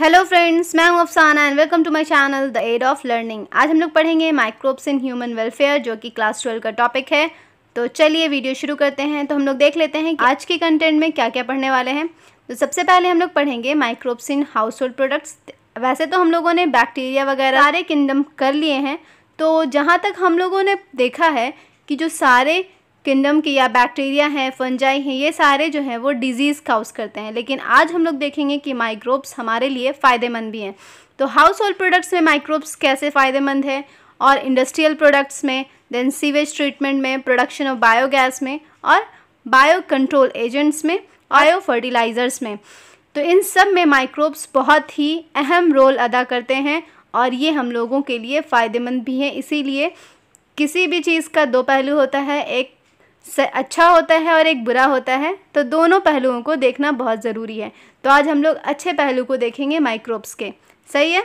Hello friends मैं हूं Afsana and welcome to my channel the aid of learning आज हम लोग पढ़ेंगे माइक्रोब्स इन ह्यूमन वेलफेयर जो कि क्लास ट्वेल्व का टॉपिक है तो चलिए वीडियो शुरू करते हैं तो हम लोग देख लेते हैं कि आज के कंटेंट में क्या क्या पढ़ने वाले हैं तो सबसे पहले हम लोग पढ़ेंगे microbes in household products वैसे तो हम लोगों ने बैक्टीरिया वगैरह सारे किंगडम कर लिए हैं तो जहाँ तक हम लोगों ने देखा है कि जो सारे किंडम के या बैक्टीरिया हैं फंजाई हैं ये सारे जो हैं वो डिजीज़ काउस करते हैं लेकिन आज हम लोग देखेंगे कि माइक्रोब्स हमारे लिए फ़ायदेमंद भी हैं तो हाउस होल्ड प्रोडक्ट्स में माइक्रोब्स कैसे फ़ायदेमंद है और इंडस्ट्रियल प्रोडक्ट्स में देन सीवेज ट्रीटमेंट में प्रोडक्शन ऑफ बायोगैस में और बायो कंट्रोल एजेंट्स में बायो फर्टिलाइज़र्स में तो इन सब में माइक्रोब्स बहुत ही अहम रोल अदा करते हैं और ये हम लोगों के लिए फ़ायदेमंद भी हैं इसीलिए किसी भी चीज़ का दो पहलू होता है एक अच्छा होता है और एक बुरा होता है तो दोनों पहलुओं को देखना बहुत ज़रूरी है तो आज हम लोग अच्छे पहलू को देखेंगे माइक्रोब्स के सही है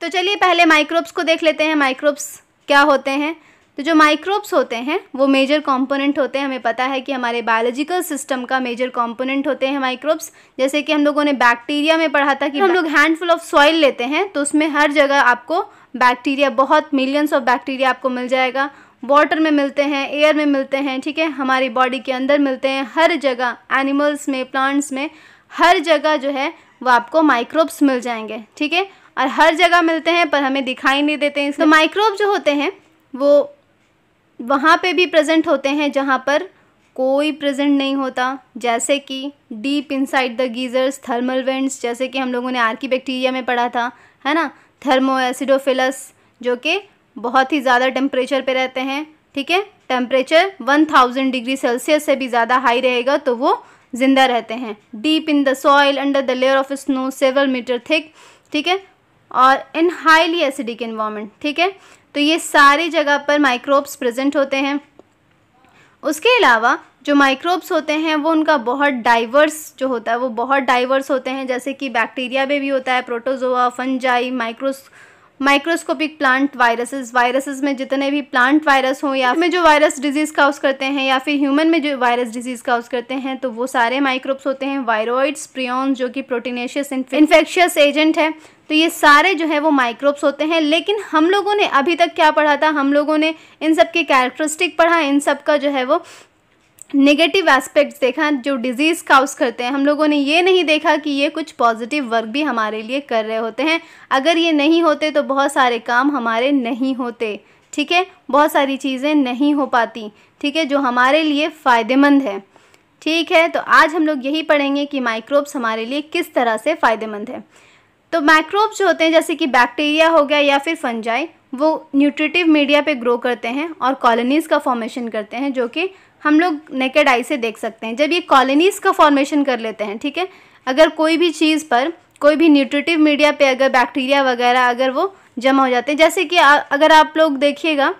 तो चलिए पहले माइक्रोब्स को देख लेते हैं माइक्रोब्स क्या होते हैं तो जो माइक्रोब्स होते हैं वो मेजर कंपोनेंट होते हैं हमें पता है कि हमारे बायोलॉजिकल सिस्टम का मेजर कंपोनेंट होते हैं माइक्रोब्स जैसे कि हम लोगों ने बैक्टीरिया में पढ़ा था कि हम लोग हैंडफुल ऑफ सॉइल लेते हैं तो उसमें हर जगह आपको बैक्टीरिया बहुत मिलियंस ऑफ बैक्टीरिया आपको मिल जाएगा वाटर में मिलते हैं एयर में मिलते हैं ठीक है हमारी बॉडी के अंदर मिलते हैं हर जगह एनिमल्स में प्लांट्स में हर जगह जो है वो आपको माइक्रोब्स मिल जाएंगे ठीक है और हर जगह मिलते हैं पर हमें दिखाई नहीं देते हैं तो माइक्रोब जो होते हैं वो वहाँ पे भी प्रेजेंट होते हैं जहाँ पर कोई प्रेजेंट नहीं होता जैसे कि deep inside the geysers thermal vents जैसे कि हम लोगों ने आर्की बैक्टीरिया में पढ़ा था है ना थर्मो एसिडोफिलस जो कि बहुत ही ज़्यादा टेम्परेचर पे रहते हैं ठीक है टेम्परेचर 1000 डिग्री सेल्सियस से भी ज़्यादा हाई रहेगा तो वो ज़िंदा रहते हैं deep in the soil under the layer of snow several metre thick ठीक है और इन हाईली एसिडिक इन्वामेंट ठीक है तो ये सारी जगह पर माइक्रोब्स प्रजेंट होते हैं उसके अलावा जो माइक्रोब्स होते हैं वो उनका बहुत डाइवर्स जो होता है वो बहुत डाइवर्स होते हैं जैसे कि बैक्टीरिया में भी होता है protozoa fungi micros microscopic plant viruses viruses में जितने भी प्लांट वायरस हों या में जो वायरस डिजीज़ काउस करते हैं या फिर ह्यूमन में जो वायरस डिजीज़ काउस करते हैं तो वो सारे माइक्रोब्स होते हैं वायरोइड्स प्रियॉन्स जो कि प्रोटीनेशियस इन्फेक्शियस एजेंट है तो ये सारे जो है वो माइक्रोब्स होते हैं लेकिन हम लोगों ने अभी तक क्या पढ़ा था हम लोगों ने इन सब के कैरेक्टरिस्टिक पढ़ा इन सब का जो है वो नेगेटिव एस्पेक्ट्स देखा जो डिजीज़ काउस करते हैं हम लोगों ने ये नहीं देखा कि ये कुछ पॉजिटिव वर्क भी हमारे लिए कर रहे होते हैं अगर ये नहीं होते तो बहुत सारे काम हमारे नहीं होते ठीक है बहुत सारी चीज़ें नहीं हो पाती ठीक है जो हमारे लिए फ़ायदेमंद है ठीक है तो आज हम लोग यही पढ़ेंगे कि माइक्रोब्स हमारे लिए किस तरह से फ़ायदेमंद है तो माइक्रोब्स जो होते हैं जैसे कि बैक्टीरिया हो गया या फिर फंजाई वो न्यूट्रिटिव मीडिया पे ग्रो करते हैं और कॉलोनीज़ का फॉर्मेशन करते हैं जो कि हम लोग नेकेड आई से देख सकते हैं जब ये कॉलोनीज़ का फॉर्मेशन कर लेते हैं ठीक है अगर कोई भी चीज़ पर कोई भी न्यूट्रिटिव मीडिया पे अगर बैक्टीरिया वगैरह अगर वो जमा हो जाते हैं जैसे कि अगर आप लोग देखिएगा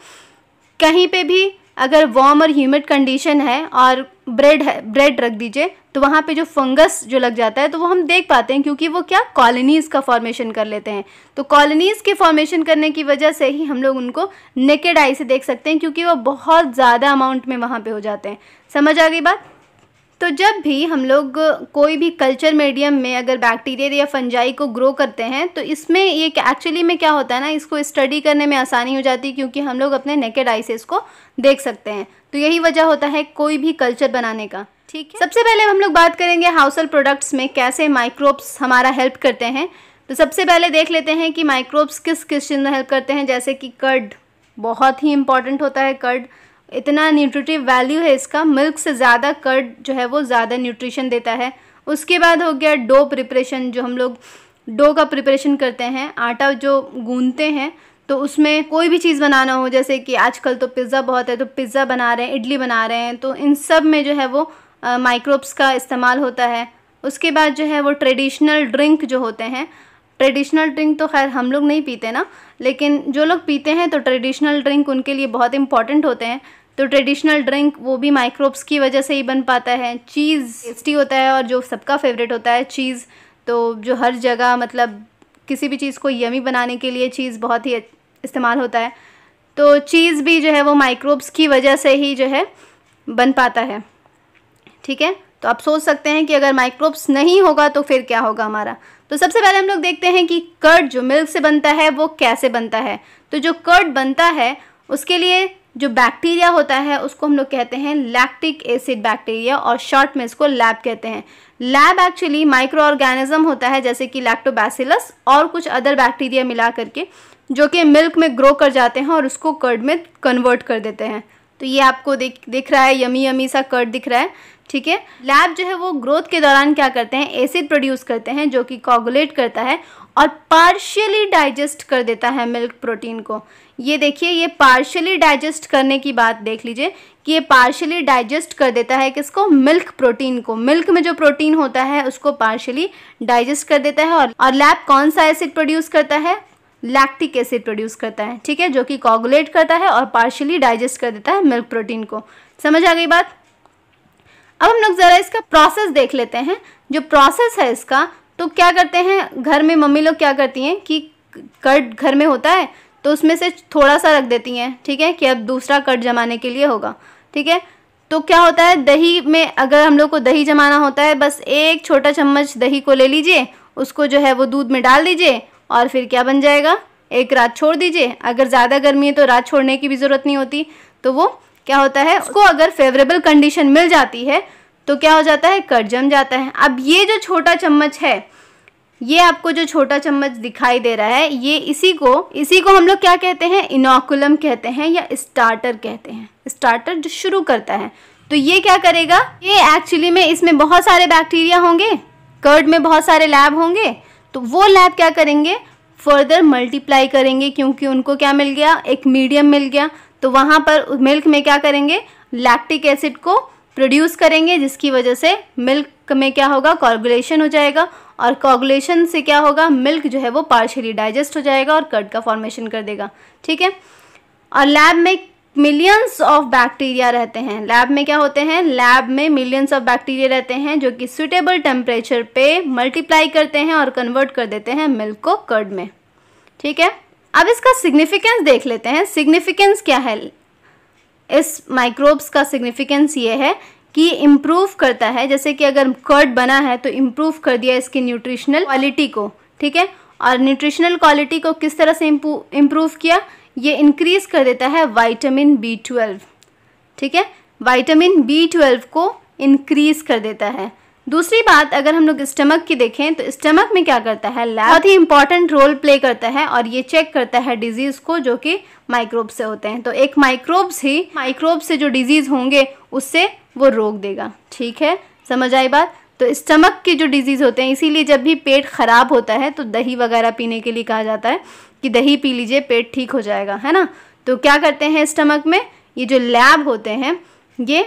कहीं पे भी अगर वार्म और ह्यूमिड कंडीशन है और ब्रेड है ब्रेड रख दीजिए तो वहाँ पे जो फंगस जो लग जाता है तो वो हम देख पाते हैं क्योंकि वो क्या कॉलोनीज़ का फॉर्मेशन कर लेते हैं तो कॉलोनीज़ के फॉर्मेशन करने की वजह से ही हम लोग उनको नेकेड आई से देख सकते हैं क्योंकि वो बहुत ज़्यादा अमाउंट में वहाँ पे हो जाते हैं समझ आ गई बात तो जब भी हम लोग कोई भी कल्चर मीडियम में अगर बैक्टीरिया या फंजाई को ग्रो करते हैं तो इसमें ये एक्चुअली में क्या होता है ना इसको स्टडी करने में आसानी हो जाती है क्योंकि हम लोग अपने नेकेड आई से इसको देख सकते हैं तो यही वजह होता है कोई भी कल्चर बनाने का ठीक है सबसे पहले हम लोग बात करेंगे हाउसल प्रोडक्ट्स में कैसे माइक्रोब्स हमारा हेल्प करते हैं तो सबसे पहले देख लेते हैं कि माइक्रोब्स किस किस चीज़ में हेल्प करते हैं जैसे कि कर्ड बहुत ही इंपॉर्टेंट होता है कर्ड इतना न्यूट्रिटिव वैल्यू है इसका मिल्क से ज़्यादा कर्ड जो है वो ज़्यादा न्यूट्रिशन देता है उसके बाद हो गया डो प्रिपरेशन जो हम लोग डो का प्रिपरेशन करते हैं आटा जो गूंदते हैं तो उसमें कोई भी चीज़ बनाना हो जैसे कि आजकल तो पिज़्ज़ा बहुत है तो पिज़्ज़ा बना रहे हैं इडली बना रहे हैं तो इन सब में जो है वो माइक्रोब्स का इस्तेमाल होता है उसके बाद जो है वो ट्रेडिशनल ड्रिंक जो होते हैं ट्रेडिशनल ड्रिंक तो खैर हम लोग नहीं पीते ना लेकिन जो लोग पीते हैं तो ट्रेडिशनल ड्रिंक उनके लिए बहुत इंपॉर्टेंट होते हैं तो ट्रेडिशनल ड्रिंक वो भी माइक्रोब्स की वजह से ही बन पाता है चीज़ टेस्टी होता है और जो सबका फेवरेट होता है चीज़ तो जो हर जगह मतलब किसी भी चीज़ को यमी बनाने के लिए चीज़ बहुत ही इस्तेमाल होता है तो चीज़ भी जो है वो माइक्रोब्स की वजह से ही जो है बन पाता है ठीक है तो आप सोच सकते हैं कि अगर माइक्रोब्स नहीं होगा तो फिर क्या होगा हमारा तो सबसे पहले हम लोग देखते हैं कि कर्ड जो मिल्क से बनता है वो कैसे बनता है तो जो कर्ड बनता है उसके लिए जो बैक्टीरिया होता है उसको हम लोग कहते हैं लैक्टिक एसिड बैक्टीरिया और शॉर्ट में इसको लैब कहते हैं लैब एक्चुअली माइक्रो ऑर्गेनिज्म होता है जैसे कि लैक्टोबैसिलस और कुछ अदर बैक्टीरिया मिला करके जो कि मिल्क में ग्रो कर जाते हैं और उसको कर्ड में कन्वर्ट कर देते हैं तो ये आपको दिख दिख रहा है यमी यमी सा कर्ड दिख रहा है ठीक है लैब जो है वो ग्रोथ के दौरान क्या करते हैं एसिड प्रोड्यूस करते हैं जो कि कॉगुलेट करता है और पार्शियली डाइजेस्ट कर देता है मिल्क प्रोटीन को ये देखिए ये पार्शियली डाइजेस्ट करने की बात देख लीजिए कि ये पार्शियली डाइजेस्ट कर देता है किसको मिल्क प्रोटीन को मिल्क में जो प्रोटीन होता है उसको पार्शियली डाइजेस्ट कर देता है और, और लैब कौन सा एसिड प्रोड्यूस करता है लैक्टिक एसिड प्रोड्यूस करता है ठीक है जो कि कॉगुलेट करता है और पार्शियली डाइजेस्ट कर देता है मिल्क प्रोटीन को समझ आ गई बात अब हम लोग ज़रा इसका प्रोसेस देख लेते हैं जो प्रोसेस है इसका तो क्या करते हैं घर में मम्मी लोग क्या करती हैं कि कट घर में होता है तो उसमें से थोड़ा सा रख देती हैं ठीक है कि अब दूसरा कट जमाने के लिए होगा ठीक है तो क्या होता है दही में अगर हम लोग को दही जमाना होता है बस एक छोटा चम्मच दही को ले लीजिए उसको जो है वो दूध में डाल दीजिए और फिर क्या बन जाएगा एक रात छोड़ दीजिए अगर ज़्यादा गर्मी है तो रात छोड़ने की भी ज़रूरत नहीं होती तो वो क्या होता है उसको अगर फेवरेबल कंडीशन मिल जाती है तो क्या हो जाता है कट जम जाता है अब ये जो छोटा चम्मच है ये आपको जो छोटा चम्मच दिखाई दे रहा है ये इसी को इसी को हम लोग क्या कहते हैं इनोकुलम कहते हैं या स्टार्टर कहते हैं स्टार्टर जो शुरू करता है तो ये क्या करेगा ये एक्चुअली में इसमें बहुत सारे बैक्टीरिया होंगे कर्ड में बहुत सारे लैब होंगे तो वो लैब क्या करेंगे फर्दर मल्टीप्लाई करेंगे क्योंकि उनको क्या मिल गया एक मीडियम मिल गया तो वहाँ पर मिल्क में क्या करेंगे लैक्टिक एसिड को प्रोड्यूस करेंगे जिसकी वजह से मिल्क में क्या होगा कॉर्गुलेशन हो जाएगा और कॉगुलेशन से क्या होगा मिल्क जो है वो पार्शली डाइजेस्ट हो जाएगा और कर्ड का फॉर्मेशन कर देगा ठीक है और लैब में मिलियंस ऑफ बैक्टीरिया रहते हैं लैब में क्या होते हैं लैब में मिलियंस ऑफ बैक्टीरिया रहते हैं जो कि सुटेबल टेम्परेचर पे मल्टीप्लाई करते हैं और कन्वर्ट कर देते हैं मिल्क को कर्ड में ठीक है अब इसका सिग्निफिकेंस देख लेते हैं सिग्निफिकेंस क्या है इस माइक्रोब्स का सिग्निफिकेंस ये है कि इम्प्रूव करता है जैसे कि अगर कर्ड बना है तो इम्प्रूव कर दिया इसकी न्यूट्रिशनल क्वालिटी को ठीक है और न्यूट्रिशनल क्वालिटी को किस तरह से इम्प्रूव किया ये इंक्रीज़ कर देता है वाइटामिन बी ट्वेल्व ठीक है वाइटामिन बी ट्वेल्व को इंक्रीज़ कर देता है दूसरी बात अगर हम लोग स्टमक की देखें तो स्टमक में क्या करता है लैब बहुत ही इंपॉर्टेंट रोल प्ले करता है और ये चेक करता है डिजीज को जो कि माइक्रोब से होते हैं तो एक माइक्रोब्स ही माइक्रोब से जो डिजीज होंगे उससे वो रोक देगा ठीक है समझ आई बात तो स्टमक के जो डिजीज़ होते हैं इसीलिए जब भी पेट ख़राब होता है तो दही वगैरह पीने के लिए कहा जाता है कि दही पी लीजिए पेट ठीक हो जाएगा है ना तो क्या करते हैं स्टमक में ये जो लैब होते हैं ये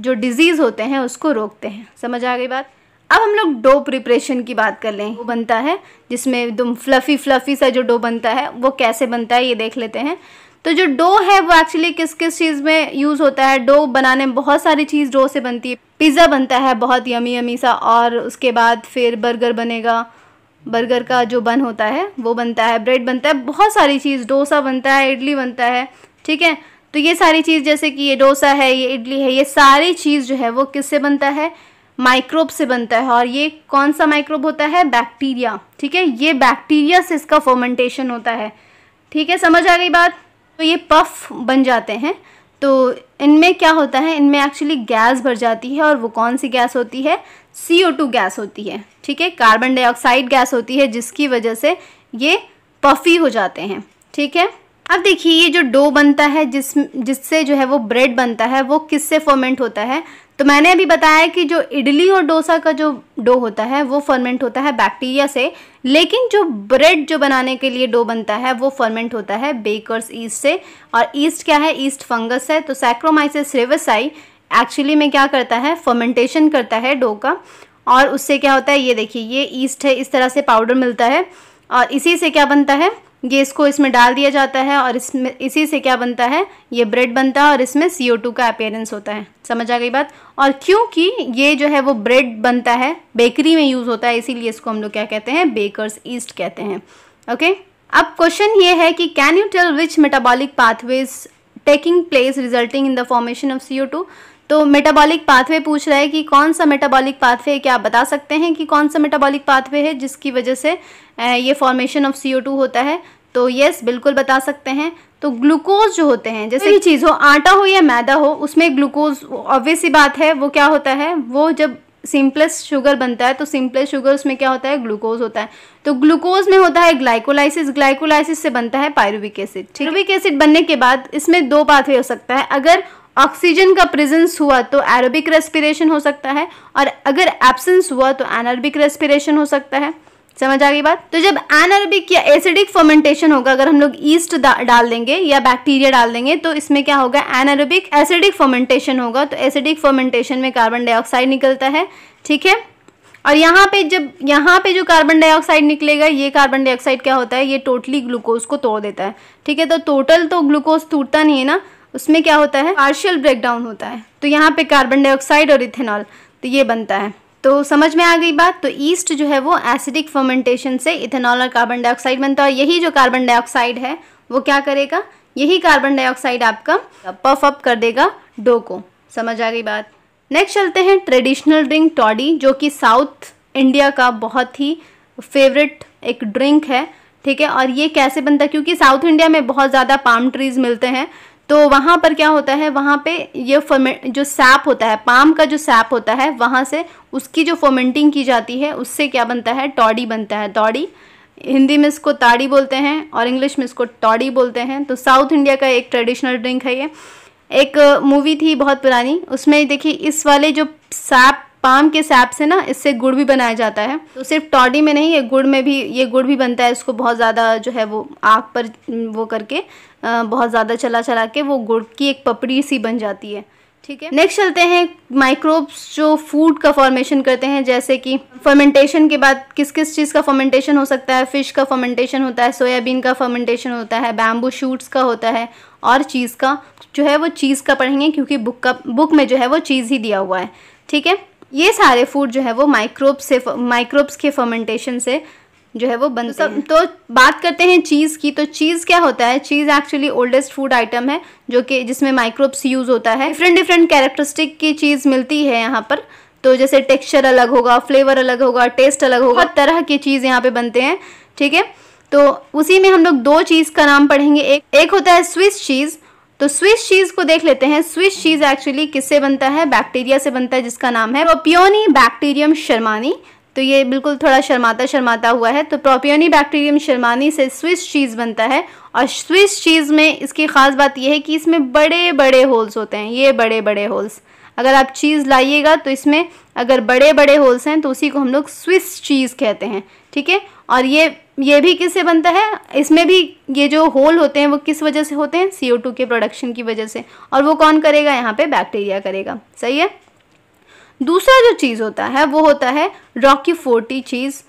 जो डिजीज़ होते हैं उसको रोकते हैं समझ आ गई बात अब हम लोग डो प्रिपरेशन की बात कर लें वो बनता है जिसमें एकदम फ्लफ़ी फ्लफ़ी सा जो डो बनता है वो कैसे बनता है ये देख लेते हैं तो जो डो है वो एक्चुअली किस किस चीज़ में यूज़ होता है डो बनाने में बहुत सारी चीज़ डो से बनती है पिज़्ज़ा बनता है बहुत यमी यमी सा और उसके बाद फिर बर्गर बनेगा बर्गर का जो बन होता है वो बनता है ब्रेड बनता है बहुत सारी चीज़ डोसा बनता है इडली बनता है ठीक है तो ये सारी चीज़ जैसे कि ये डोसा है ये इडली है ये सारी चीज़ जो है वो किससे बनता है माइक्रोब से बनता है और ये कौन सा माइक्रोब होता है बैक्टीरिया ठीक है ये बैक्टीरिया से इसका फर्मेंटेशन होता है ठीक है समझ आ गई बात तो ये पफ बन जाते हैं तो इनमें क्या होता है इनमें एक्चुअली गैस भर जाती है और वो कौन सी गैस होती है सी ओ टू गैस होती है ठीक है कार्बन डाइऑक्साइड गैस होती है जिसकी वजह से ये पफी हो जाते हैं ठीक है अब देखिए ये जो डो बनता है जिस जिससे जो है वो ब्रेड बनता है वो किससे फर्मेंट होता है तो मैंने अभी बताया कि जो इडली और डोसा का जो डो होता है वो फर्मेंट होता है बैक्टीरिया से लेकिन जो ब्रेड जो बनाने के लिए डो बनता है वो फर्मेंट होता है बेकर्स ईस्ट से और ईस्ट क्या है ईस्ट फंगस है तो सैक्रोमाइसिस रेवसाई एक्चुअली में क्या करता है फर्मेंटेशन करता है डो का और उससे क्या होता है ये देखिए ये ईस्ट है इस तरह से पाउडर मिलता है और इसी से क्या बनता है गैस इसको इसमें डाल दिया जाता है और इसमें इसी से क्या बनता है ये ब्रेड बनता है और इसमें सी ओ टू का अपेयरेंस होता है समझ आ गई बात और क्योंकि ये जो है वो ब्रेड बनता है बेकरी में यूज़ होता है इसीलिए इसको हम लोग क्या कहते हैं बेकर्स ईस्ट कहते हैं ओके अब क्वेश्चन ये है कि can you tell which metabolic pathways taking place resulting in the formation of C O two तो मेटाबॉलिक पाथवे पूछ रहा है कि कौन सा मेटाबॉलिक पाथवे है क्या आप बता सकते हैं कि कौन सा मेटाबॉलिक पाथवे है जिसकी वजह से ये फॉर्मेशन ऑफ टू होता है तो यस बिल्कुल बता सकते हैं तो ग्लूकोज जो होते हैं जैसे ये हम्म। चीज़ हो आटा हो या मैदा हो उसमें ग्लूकोज ऑब्वियस ही बात है वो क्या होता है वो जब सिंपलेस शुगर बनता है तो सिंपलेस शुगर उसमें क्या होता है ग्लूकोज होता है तो ग्लूकोज में होता है ग्लाइकोलाइसिस ग्लाइकोलाइसिस से बनता है पायरुविक एसिड पायरुविक एसिड बनने के बाद इसमें दो पाथवे हो सकता है अगर ऑक्सीजन का प्रेजेंस हुआ तो एरोबिक रेस्पिरेशन हो सकता है और अगर एब्सेंस हुआ तो एनरबिक रेस्पिरेशन हो सकता है समझ आ गई बात तो जब एनअरबिक या एसिडिक फर्मेंटेशन होगा अगर हम लोग ईस्ट डाल देंगे या बैक्टीरिया डाल देंगे तो इसमें क्या होगा एनअरबिक एसिडिक फर्मेंटेशन होगा तो एसिडिक फर्मेंटेशन में कार्बन डाइऑक्साइड निकलता है ठीक है और यहाँ पे जब यहाँ पे जो कार्बन डाइऑक्साइड निकलेगा ये कार्बन डाइऑक्साइड क्या होता है ये टोटली ग्लूकोज को तोड़ देता है ठीक है तो टोटल तो ग्लूकोज टूटता नहीं है ना उसमें क्या होता है पार्शियल ब्रेकडाउन होता है तो यहाँ पे कार्बन डाइऑक्साइड और इथेनॉल तो ये बनता है तो समझ में आ गई बात तो ईस्ट जो है वो एसिडिक फर्मेंटेशन से इथेनॉल और कार्बन डाइऑक्साइड बनता है और यही जो कार्बन डाइऑक्साइड है वो क्या करेगा यही कार्बन डाइऑक्साइड आपका पफ अप कर देगा डो को समझ आ गई बात नेक्स्ट चलते हैं ट्रेडिशनल ड्रिंक टॉडी जो कि साउथ इंडिया का बहुत ही फेवरेट एक ड्रिंक है ठीक है और ये कैसे बनता है क्योंकि साउथ इंडिया में बहुत ज़्यादा पाम ट्रीज़ मिलते हैं तो वहाँ पर क्या होता है वहाँ पे ये जो सैप होता है पाम का जो सैप होता है वहाँ से उसकी जो फर्मेंटिंग की जाती है उससे क्या बनता है टॉडी बनता है टॉडी हिंदी में इसको ताड़ी बोलते हैं और इंग्लिश में इसको टॉडी बोलते हैं तो साउथ इंडिया का एक ट्रेडिशनल ड्रिंक है ये एक मूवी थी बहुत पुरानी उसमें देखिए इस वाले जो सैप पाम के सैप से ना इससे गुड़ भी बनाया जाता है तो सिर्फ टॉडी में नहीं ये गुड़ में भी ये गुड़ भी बनता है इसको बहुत ज़्यादा जो है वो आग पर वो करके बहुत ज़्यादा चला चला के वो गुड़ की एक पपड़ी सी बन जाती है ठीक है नेक्स्ट चलते हैं माइक्रोब्स जो फूड का फॉर्मेशन करते हैं जैसे कि फर्मेंटेशन के बाद किस किस चीज़ का फर्मेंटेशन हो सकता है फ़िश का फर्मेंटेशन होता है सोयाबीन का फर्मेंटेशन होता है बैम्बू शूट्स का होता है और चीज़ का जो है वो चीज़ का पढ़ेंगे क्योंकि बुक का बुक में जो है वो चीज़ ही दिया हुआ है ठीक है ये सारे फूड जो है वो माइक्रोब्स से माइक्रोब्स के फर्मेंटेशन से जो है वो बन तो सब तो बात करते हैं चीज़ की तो चीज़ क्या होता है cheese actually oldest food item है जो कि जिसमें माइक्रोब्स यूज़ होता है डिफरेंट डिफरेंट कैरेक्टरिस्टिक की चीज़ मिलती है यहाँ पर तो जैसे टेक्सचर अलग होगा फ्लेवर अलग होगा टेस्ट अलग होगा तरह की चीज़ यहाँ पे बनते हैं ठीक है तो उसी में हम लोग दो चीज़ का नाम पढ़ेंगे एक एक होता है स्विस चीज़ तो स्विस चीज को देख लेते हैं स्विस चीज एक्चुअली किससे बनता है बैक्टीरिया से बनता है जिसका नाम है प्रोपियोनी बैक्टीरियम शर्मानी तो ये बिल्कुल थोड़ा शर्माता शर्माता हुआ है तो प्रोपियोनी बैक्टीरियम शर्मानी से स्विस चीज़ बनता है और स्विस चीज़ में इसकी ख़ास बात यह है कि इसमें बड़े बड़े होल्स होते हैं ये बड़े बड़े होल्स अगर आप चीज़ लाइएगा तो इसमें अगर बड़े बड़े होल्स हैं तो उसी को हम लोग स्विस चीज़ कहते हैं ठीक है और ये ये भी किससे बनता है इसमें भी ये जो होल होते हैं वो किस वजह से होते हैं सी के प्रोडक्शन की वजह से और वो कौन करेगा यहाँ पे बैक्टीरिया करेगा सही है दूसरा जो चीज़ होता है वो होता है रॉकी फोर्टी चीज़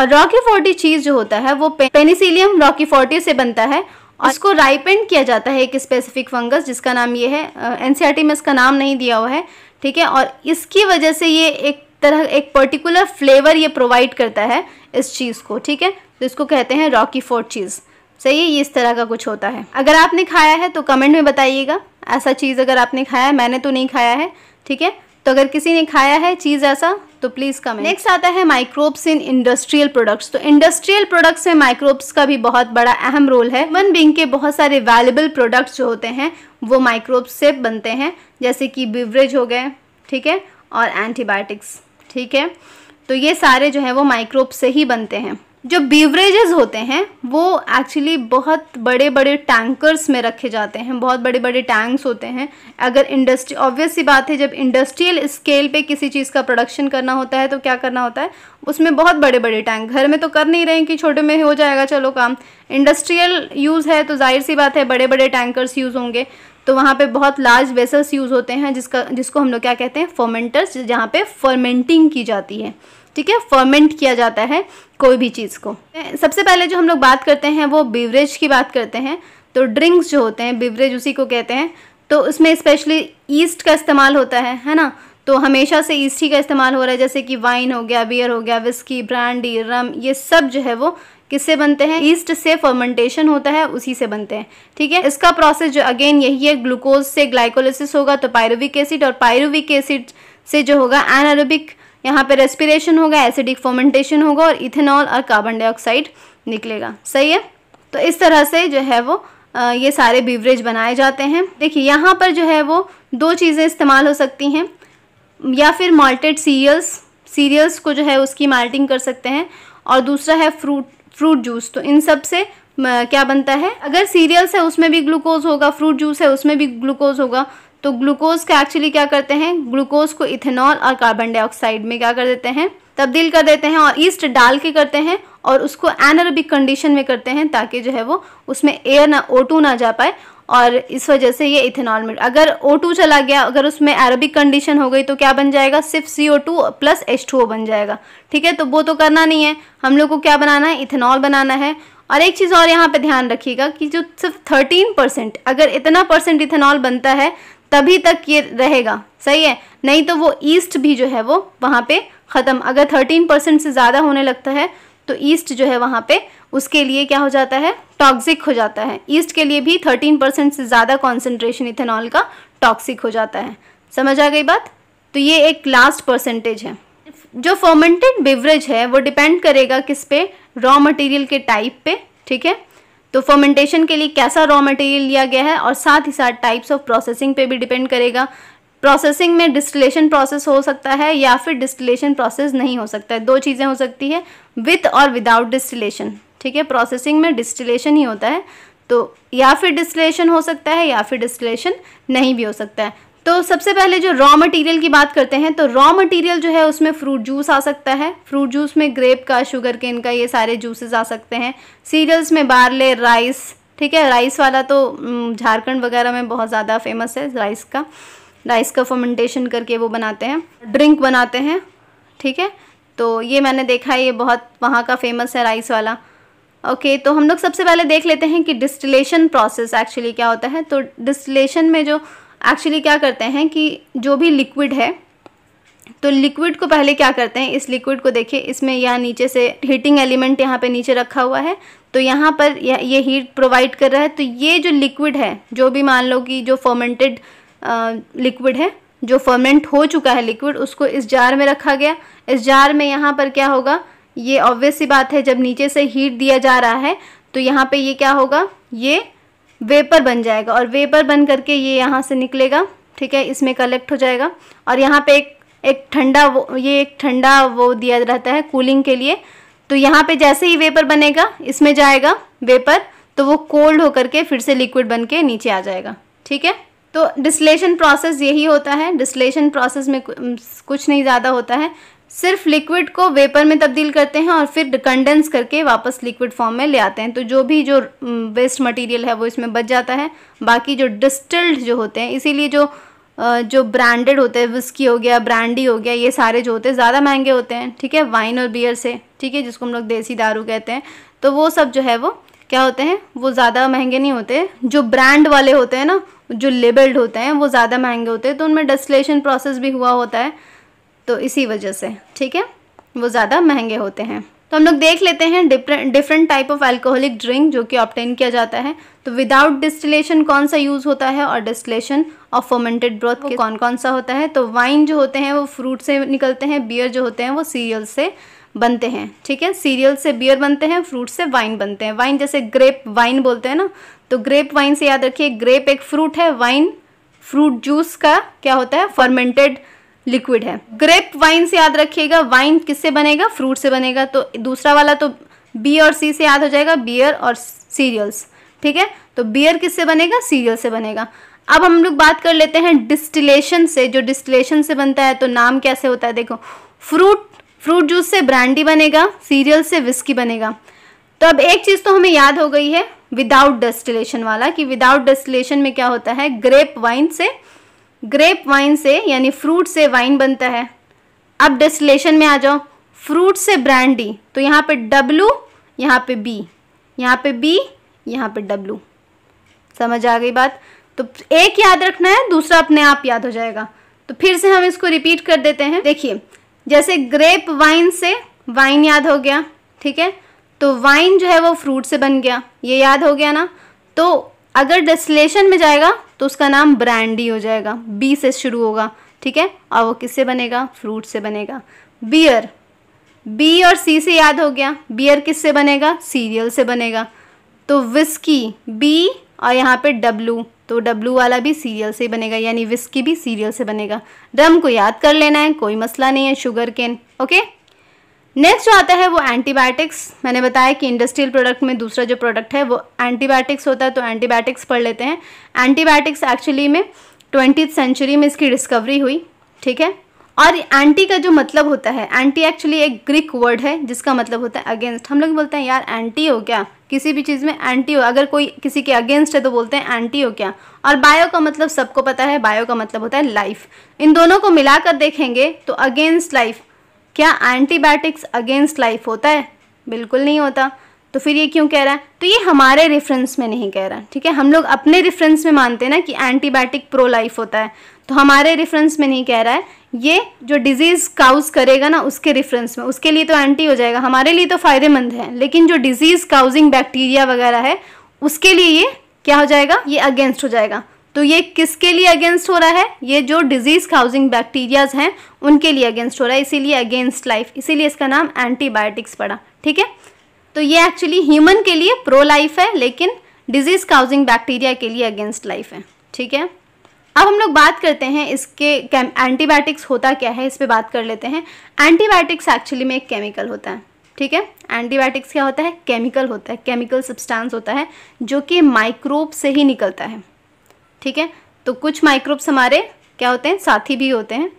और रॉकी फोर्टी चीज़ जो होता है वो पे, पेनिसिलियम रॉकी फोर्टी से बनता है और इसको राइपेंड किया जाता है एक स्पेसिफिक फंगस जिसका नाम ये है एन e में इसका नाम नहीं दिया हुआ है ठीक है और इसकी वजह से ये एक तरह एक पर्टिकुलर फ्लेवर ये प्रोवाइड करता है इस चीज़ को ठीक है तो इसको कहते हैं रॉकी फोर्ट चीज़ सही है ये इस तरह का कुछ होता है अगर आपने खाया है तो कमेंट में बताइएगा ऐसा चीज़ अगर आपने खाया है मैंने तो नहीं खाया है ठीक है तो अगर किसी ने खाया है चीज़ ऐसा तो प्लीज़ कमेंट नेक्स्ट आता है माइक्रोब्स इन इंडस्ट्रियल प्रोडक्ट्स तो इंडस्ट्रियल प्रोडक्ट्स में माइक्रोब्स का भी बहुत बड़ा अहम रोल है वन बिंग के बहुत सारे वैल्यूबल प्रोडक्ट्स जो होते हैं वो माइक्रोब्स से बनते हैं जैसे कि बिवरेज हो गए ठीक है और एंटीबायोटिक्स ठीक है तो ये सारे जो है वो माइक्रोब से ही बनते हैं जो बीवरेजेस होते हैं वो एक्चुअली बहुत बड़े बड़े टैंकर्स में रखे जाते हैं बहुत बड़े बड़े टैंक्स होते हैं अगर इंडस्ट्री ऑब्वियस सी बात है जब इंडस्ट्रियल स्केल पे किसी चीज़ का प्रोडक्शन करना होता है तो क्या करना होता है उसमें बहुत बड़े बड़े टैंक घर में तो कर नहीं रहे हैं कि छोटे में हो जाएगा चलो काम इंडस्ट्रियल यूज़ है तो जाहिर सी बात है बड़े बड़े टैंकर्स यूज़ होंगे तो वहाँ पे बहुत लार्ज वेसल्स यूज़ होते हैं जिसका जिसको हम लोग क्या कहते हैं फर्मेंटर्स जहाँ पे फर्मेंटिंग की जाती है ठीक है फर्मेंट किया जाता है कोई भी चीज़ को सबसे पहले जो हम लोग बात करते हैं वो बीवरेज की बात करते हैं तो ड्रिंक्स जो होते हैं बीवरेज उसी को कहते हैं तो उसमें स्पेशली ईस्ट का इस्तेमाल होता है है ना तो हमेशा से ईस्ट ही का इस्तेमाल हो रहा है जैसे कि वाइन हो गया बियर हो गया विस्की ब्रांडी रम ये सब जो है वो किससे बनते हैं ईस्ट से फर्मेंटेशन होता है उसी से बनते हैं ठीक है इसका प्रोसेस जो अगेन यही है ग्लूकोज से ग्लाइकोलिसिस होगा तो पायरुविक एसिड और पायरुविक एसिड से जो होगा एनएरोबिक यहाँ पे रेस्पिरेशन होगा एसिडिक फर्मेंटेशन होगा और इथेनॉल और कार्बन डाइऑक्साइड निकलेगा सही है तो इस तरह से जो है वो ये सारे बीवरेज बनाए जाते हैं देखिए यहाँ पर जो है वो दो चीज़ें इस्तेमाल हो सकती हैं या फिर माल्टेड सीरियल्स सीरियल्स को जो है उसकी माल्टिंग कर सकते हैं और दूसरा है फ्रूट फ्रूट जूस तो इन सब से क्या बनता है अगर सीरियल्स है उसमें भी ग्लूकोज होगा फ्रूट जूस है उसमें भी ग्लूकोज होगा तो ग्लूकोज का एक्चुअली क्या करते हैं ग्लूकोज को इथेनॉल और कार्बन डाइऑक्साइड में क्या कर देते हैं तब्दील कर देते हैं और ईस्ट डाल के करते हैं और उसको एनरबिक कंडीशन में करते हैं ताकि जो है वो उसमें एयर ना ओटू ना जा पाए और इस वजह से ये इथेनॉल मिल अगर O2 चला गया अगर उसमें एरोबिक कंडीशन हो गई तो क्या बन जाएगा सिर्फ CO2 प्लस H2O बन जाएगा ठीक है तो वो तो करना नहीं है हम लोग को क्या बनाना है इथेनॉल बनाना है और एक चीज़ और यहाँ पे ध्यान रखिएगा कि जो सिर्फ थर्टीन परसेंट अगर इतना परसेंट इथेनॉल बनता है तभी तक ये रहेगा सही है नहीं तो वो ईस्ट भी जो है वो वहाँ पर ख़त्म अगर थर्टीन परसेंट से ज़्यादा होने लगता है तो ईस्ट जो है वहाँ पे उसके लिए क्या हो जाता है टॉक्सिक हो जाता है ईस्ट के लिए भी थर्टीन परसेंट से ज़्यादा कॉन्सेंट्रेशन इथेनॉल का टॉक्सिक हो जाता है समझ आ गई बात तो ये एक लास्ट परसेंटेज है जो फर्मेंटेड बिवरेज है वो डिपेंड करेगा किस पे रॉ मटेरियल के टाइप पे ठीक है तो फर्मेंटेशन के लिए कैसा रॉ मटेरियल लिया गया है और साथ ही साथ टाइप्स ऑफ प्रोसेसिंग पे भी डिपेंड करेगा प्रोसेसिंग में डिस्टिलेशन प्रोसेस हो सकता है या फिर डिस्टिलेशन प्रोसेस नहीं हो सकता है दो चीज़ें हो सकती है विथ और विदाउट डिस्टिलेशन ठीक है प्रोसेसिंग में डिस्टिलेशन ही होता है तो या फिर डिस्टिलेशन हो सकता है या फिर डिस्टिलेशन नहीं भी हो सकता है तो सबसे पहले जो रॉ मटेरियल की बात करते हैं तो रॉ मटेरियल जो है उसमें फ्रूट जूस आ सकता है फ्रूट जूस में ग्रेप का शुगर के इनका ये सारे जूसेस आ सकते हैं सीरियल्स में बारले राइस ठीक है राइस वाला तो झारखंड वगैरह में बहुत ज़्यादा फेमस है राइस का राइस का फर्मेंटेशन करके वो बनाते हैं ड्रिंक बनाते हैं ठीक है तो ये मैंने देखा है ये बहुत वहाँ का फेमस है राइस वाला ओके okay, तो हम लोग सबसे पहले देख लेते हैं कि डिस्टिलेशन प्रोसेस एक्चुअली क्या होता है तो डिस्टिलेशन में जो एक्चुअली क्या करते हैं कि जो भी लिक्विड है तो लिक्विड को पहले क्या करते हैं इस लिक्विड को देखिए इसमें यह नीचे से हीटिंग एलिमेंट यहाँ पे नीचे रखा हुआ है तो यहाँ पर यह ये हीट प्रोवाइड कर रहा है तो ये जो लिक्विड है जो भी मान लो कि जो फर्मेंटेड लिक्विड है जो फर्मेंट हो चुका है लिक्विड उसको इस जार में रखा गया इस जार में यहाँ पर क्या होगा ये ऑब्वियस सी बात है जब नीचे से हीट दिया जा रहा है तो यहाँ पे ये क्या होगा ये वेपर बन जाएगा और वेपर बन करके ये यहाँ से निकलेगा ठीक है इसमें कलेक्ट हो जाएगा और यहाँ पे एक एक ठंडा वो ये एक ठंडा वो दिया रहता है कूलिंग के लिए तो यहाँ पे जैसे ही वेपर बनेगा इसमें जाएगा वेपर तो वो कोल्ड होकर के फिर से लिक्विड बन के नीचे आ जाएगा ठीक है तो डिस्लेशन प्रोसेस यही होता है डिस्लेशन प्रोसेस में कुछ नहीं ज़्यादा होता है सिर्फ लिक्विड को वेपर में तब्दील करते हैं और फिर कंडेंस करके वापस लिक्विड फॉर्म में ले आते हैं तो जो भी जो वेस्ट मटेरियल है वो इसमें बच जाता है बाकी जो डिस्टिल्ड जो होते हैं इसीलिए जो जो ब्रांडेड होते हैं विस्की हो गया ब्रांडी हो गया ये सारे जो होते हैं ज़्यादा महंगे होते हैं ठीक है वाइन और बियर से ठीक है जिसको हम लोग देसी दारू कहते हैं तो वो सब जो है वो क्या होते हैं वो ज़्यादा महंगे नहीं होते जो ब्रांड वाले होते हैं ना जो लेबल्ड होते हैं वो ज़्यादा महंगे होते हैं तो उनमें डस्टलेशन प्रोसेस भी हुआ होता है तो इसी वजह से ठीक है वो ज़्यादा महंगे होते हैं तो हम लोग देख लेते हैं different different type of alcoholic drink जो कि ऑप्टेन किया जाता है तो विदाउट डिस्टिलेशन कौन सा यूज़ होता है और डिस्टिलेशन ऑफ फर्मेंटेड ब्रोथ कौन कौन सा होता है तो वाइन जो होते हैं वो फ्रूट से निकलते हैं बियर जो होते हैं वो सीरियल से बनते हैं ठीक है सीरियल से बियर बनते हैं फ्रूट से वाइन बनते हैं वाइन जैसे ग्रेप वाइन बोलते हैं ना तो ग्रेप वाइन से याद रखिए ग्रेप एक फ्रूट है वाइन फ्रूट जूस का क्या होता है फर्मेंटेड लिक्विड है ग्रेप वाइन से याद रखिएगा वाइन किससे बनेगा फ्रूट से बनेगा तो दूसरा वाला तो बी और सी से याद हो जाएगा बियर और सीरियल्स ठीक है तो बियर किससे बनेगा सीरियल से बनेगा अब हम लोग बात कर लेते हैं डिस्टिलेशन से जो डिस्टिलेशन से बनता है तो नाम कैसे होता है देखो फ्रूट फ्रूट जूस से ब्रांडी बनेगा सीरियल से विस्की बनेगा तो अब एक चीज़ तो हमें याद हो गई है विदाउट डेस्टिलेशन वाला कि विदाउट डेस्टिलेशन में क्या होता है ग्रेप वाइन से ग्रेप वाइन से यानी फ्रूट से वाइन बनता है अब डेस्टिलेशन में आ जाओ फ्रूट से ब्रांडी तो यहाँ पे डब्लू यहाँ पे बी यहाँ पे बी यहाँ पे डब्लू समझ आ गई बात तो एक याद रखना है दूसरा अपने आप याद हो जाएगा तो फिर से हम इसको रिपीट कर देते हैं देखिए जैसे ग्रेप वाइन से वाइन याद हो गया ठीक है तो वाइन जो है वो फ्रूट से बन गया ये याद हो गया ना तो अगर डेस्टिलेशन में जाएगा तो उसका नाम ब्रांडी हो जाएगा बी से शुरू होगा ठीक है और वो किससे बनेगा फ्रूट से बनेगा बियर बी और सी से याद हो गया बियर किससे बनेगा सीरियल से बनेगा तो विस्की बी और यहाँ पे डब्लू तो डब्लू वाला भी सीरियल से बनेगा यानी विस्की भी सीरियल से बनेगा ड्रम को याद कर लेना है कोई मसला नहीं है शुगर केन ओके नेक्स्ट जो आता है वो एंटीबायोटिक्स मैंने बताया कि इंडस्ट्रियल प्रोडक्ट में दूसरा जो प्रोडक्ट है वो एंटीबायोटिक्स होता है तो एंटीबायोटिक्स पढ़ लेते हैं एंटीबायोटिक्स एक्चुअली में ट्वेंटी सेंचुरी में इसकी डिस्कवरी हुई ठीक है और एंटी का जो मतलब होता है एंटी एक्चुअली एक ग्रीक वर्ड है जिसका मतलब होता है अगेंस्ट हम लोग बोलते हैं यार एंटी हो क्या किसी भी चीज़ में एंटी हो अगर कोई किसी के अगेंस्ट है तो बोलते हैं एंटी हो क्या और बायो का मतलब सबको पता है बायो का मतलब होता है लाइफ इन दोनों को मिलाकर देखेंगे तो अगेंस्ट लाइफ क्या एंटीबायोटिक्स अगेंस्ट लाइफ होता है बिल्कुल नहीं होता तो फिर ये क्यों कह रहा है तो ये हमारे रेफरेंस में नहीं कह रहा ठीक है हम लोग अपने रेफरेंस में मानते हैं ना कि एंटीबायोटिक प्रो लाइफ होता है तो हमारे रेफरेंस में नहीं कह रहा है ये जो डिजीज़ काउज करेगा ना उसके रेफरेंस में उसके लिए तो एंटी हो जाएगा हमारे लिए तो फ़ायदेमंद है लेकिन जो डिजीज़ काउजिंग बैक्टीरिया वगैरह है उसके लिए ये क्या हो जाएगा ये अगेंस्ट हो जाएगा तो ये किसके लिए अगेंस्ट हो रहा है ये जो डिजीज़ काउजिंग बैक्टीरियाज हैं उनके लिए अगेंस्ट हो रहा है इसीलिए अगेंस्ट लाइफ इसीलिए इसका नाम एंटीबायोटिक्स पड़ा ठीक है तो ये एक्चुअली ह्यूमन के लिए प्रो लाइफ है लेकिन डिजीज़ काउजिंग बैक्टीरिया के लिए अगेंस्ट लाइफ है ठीक है अब हम लोग बात करते हैं इसके एंटीबायोटिक्स होता क्या है इस पर बात कर लेते हैं एंटीबायोटिक्स एक्चुअली में एक केमिकल होता है ठीक है एंटीबायोटिक्स क्या होता है केमिकल होता है केमिकल सब्सटेंस होता है जो कि माइक्रोब से ही निकलता है ठीक है तो कुछ माइक्रोब्स हमारे क्या होते हैं साथी भी होते हैं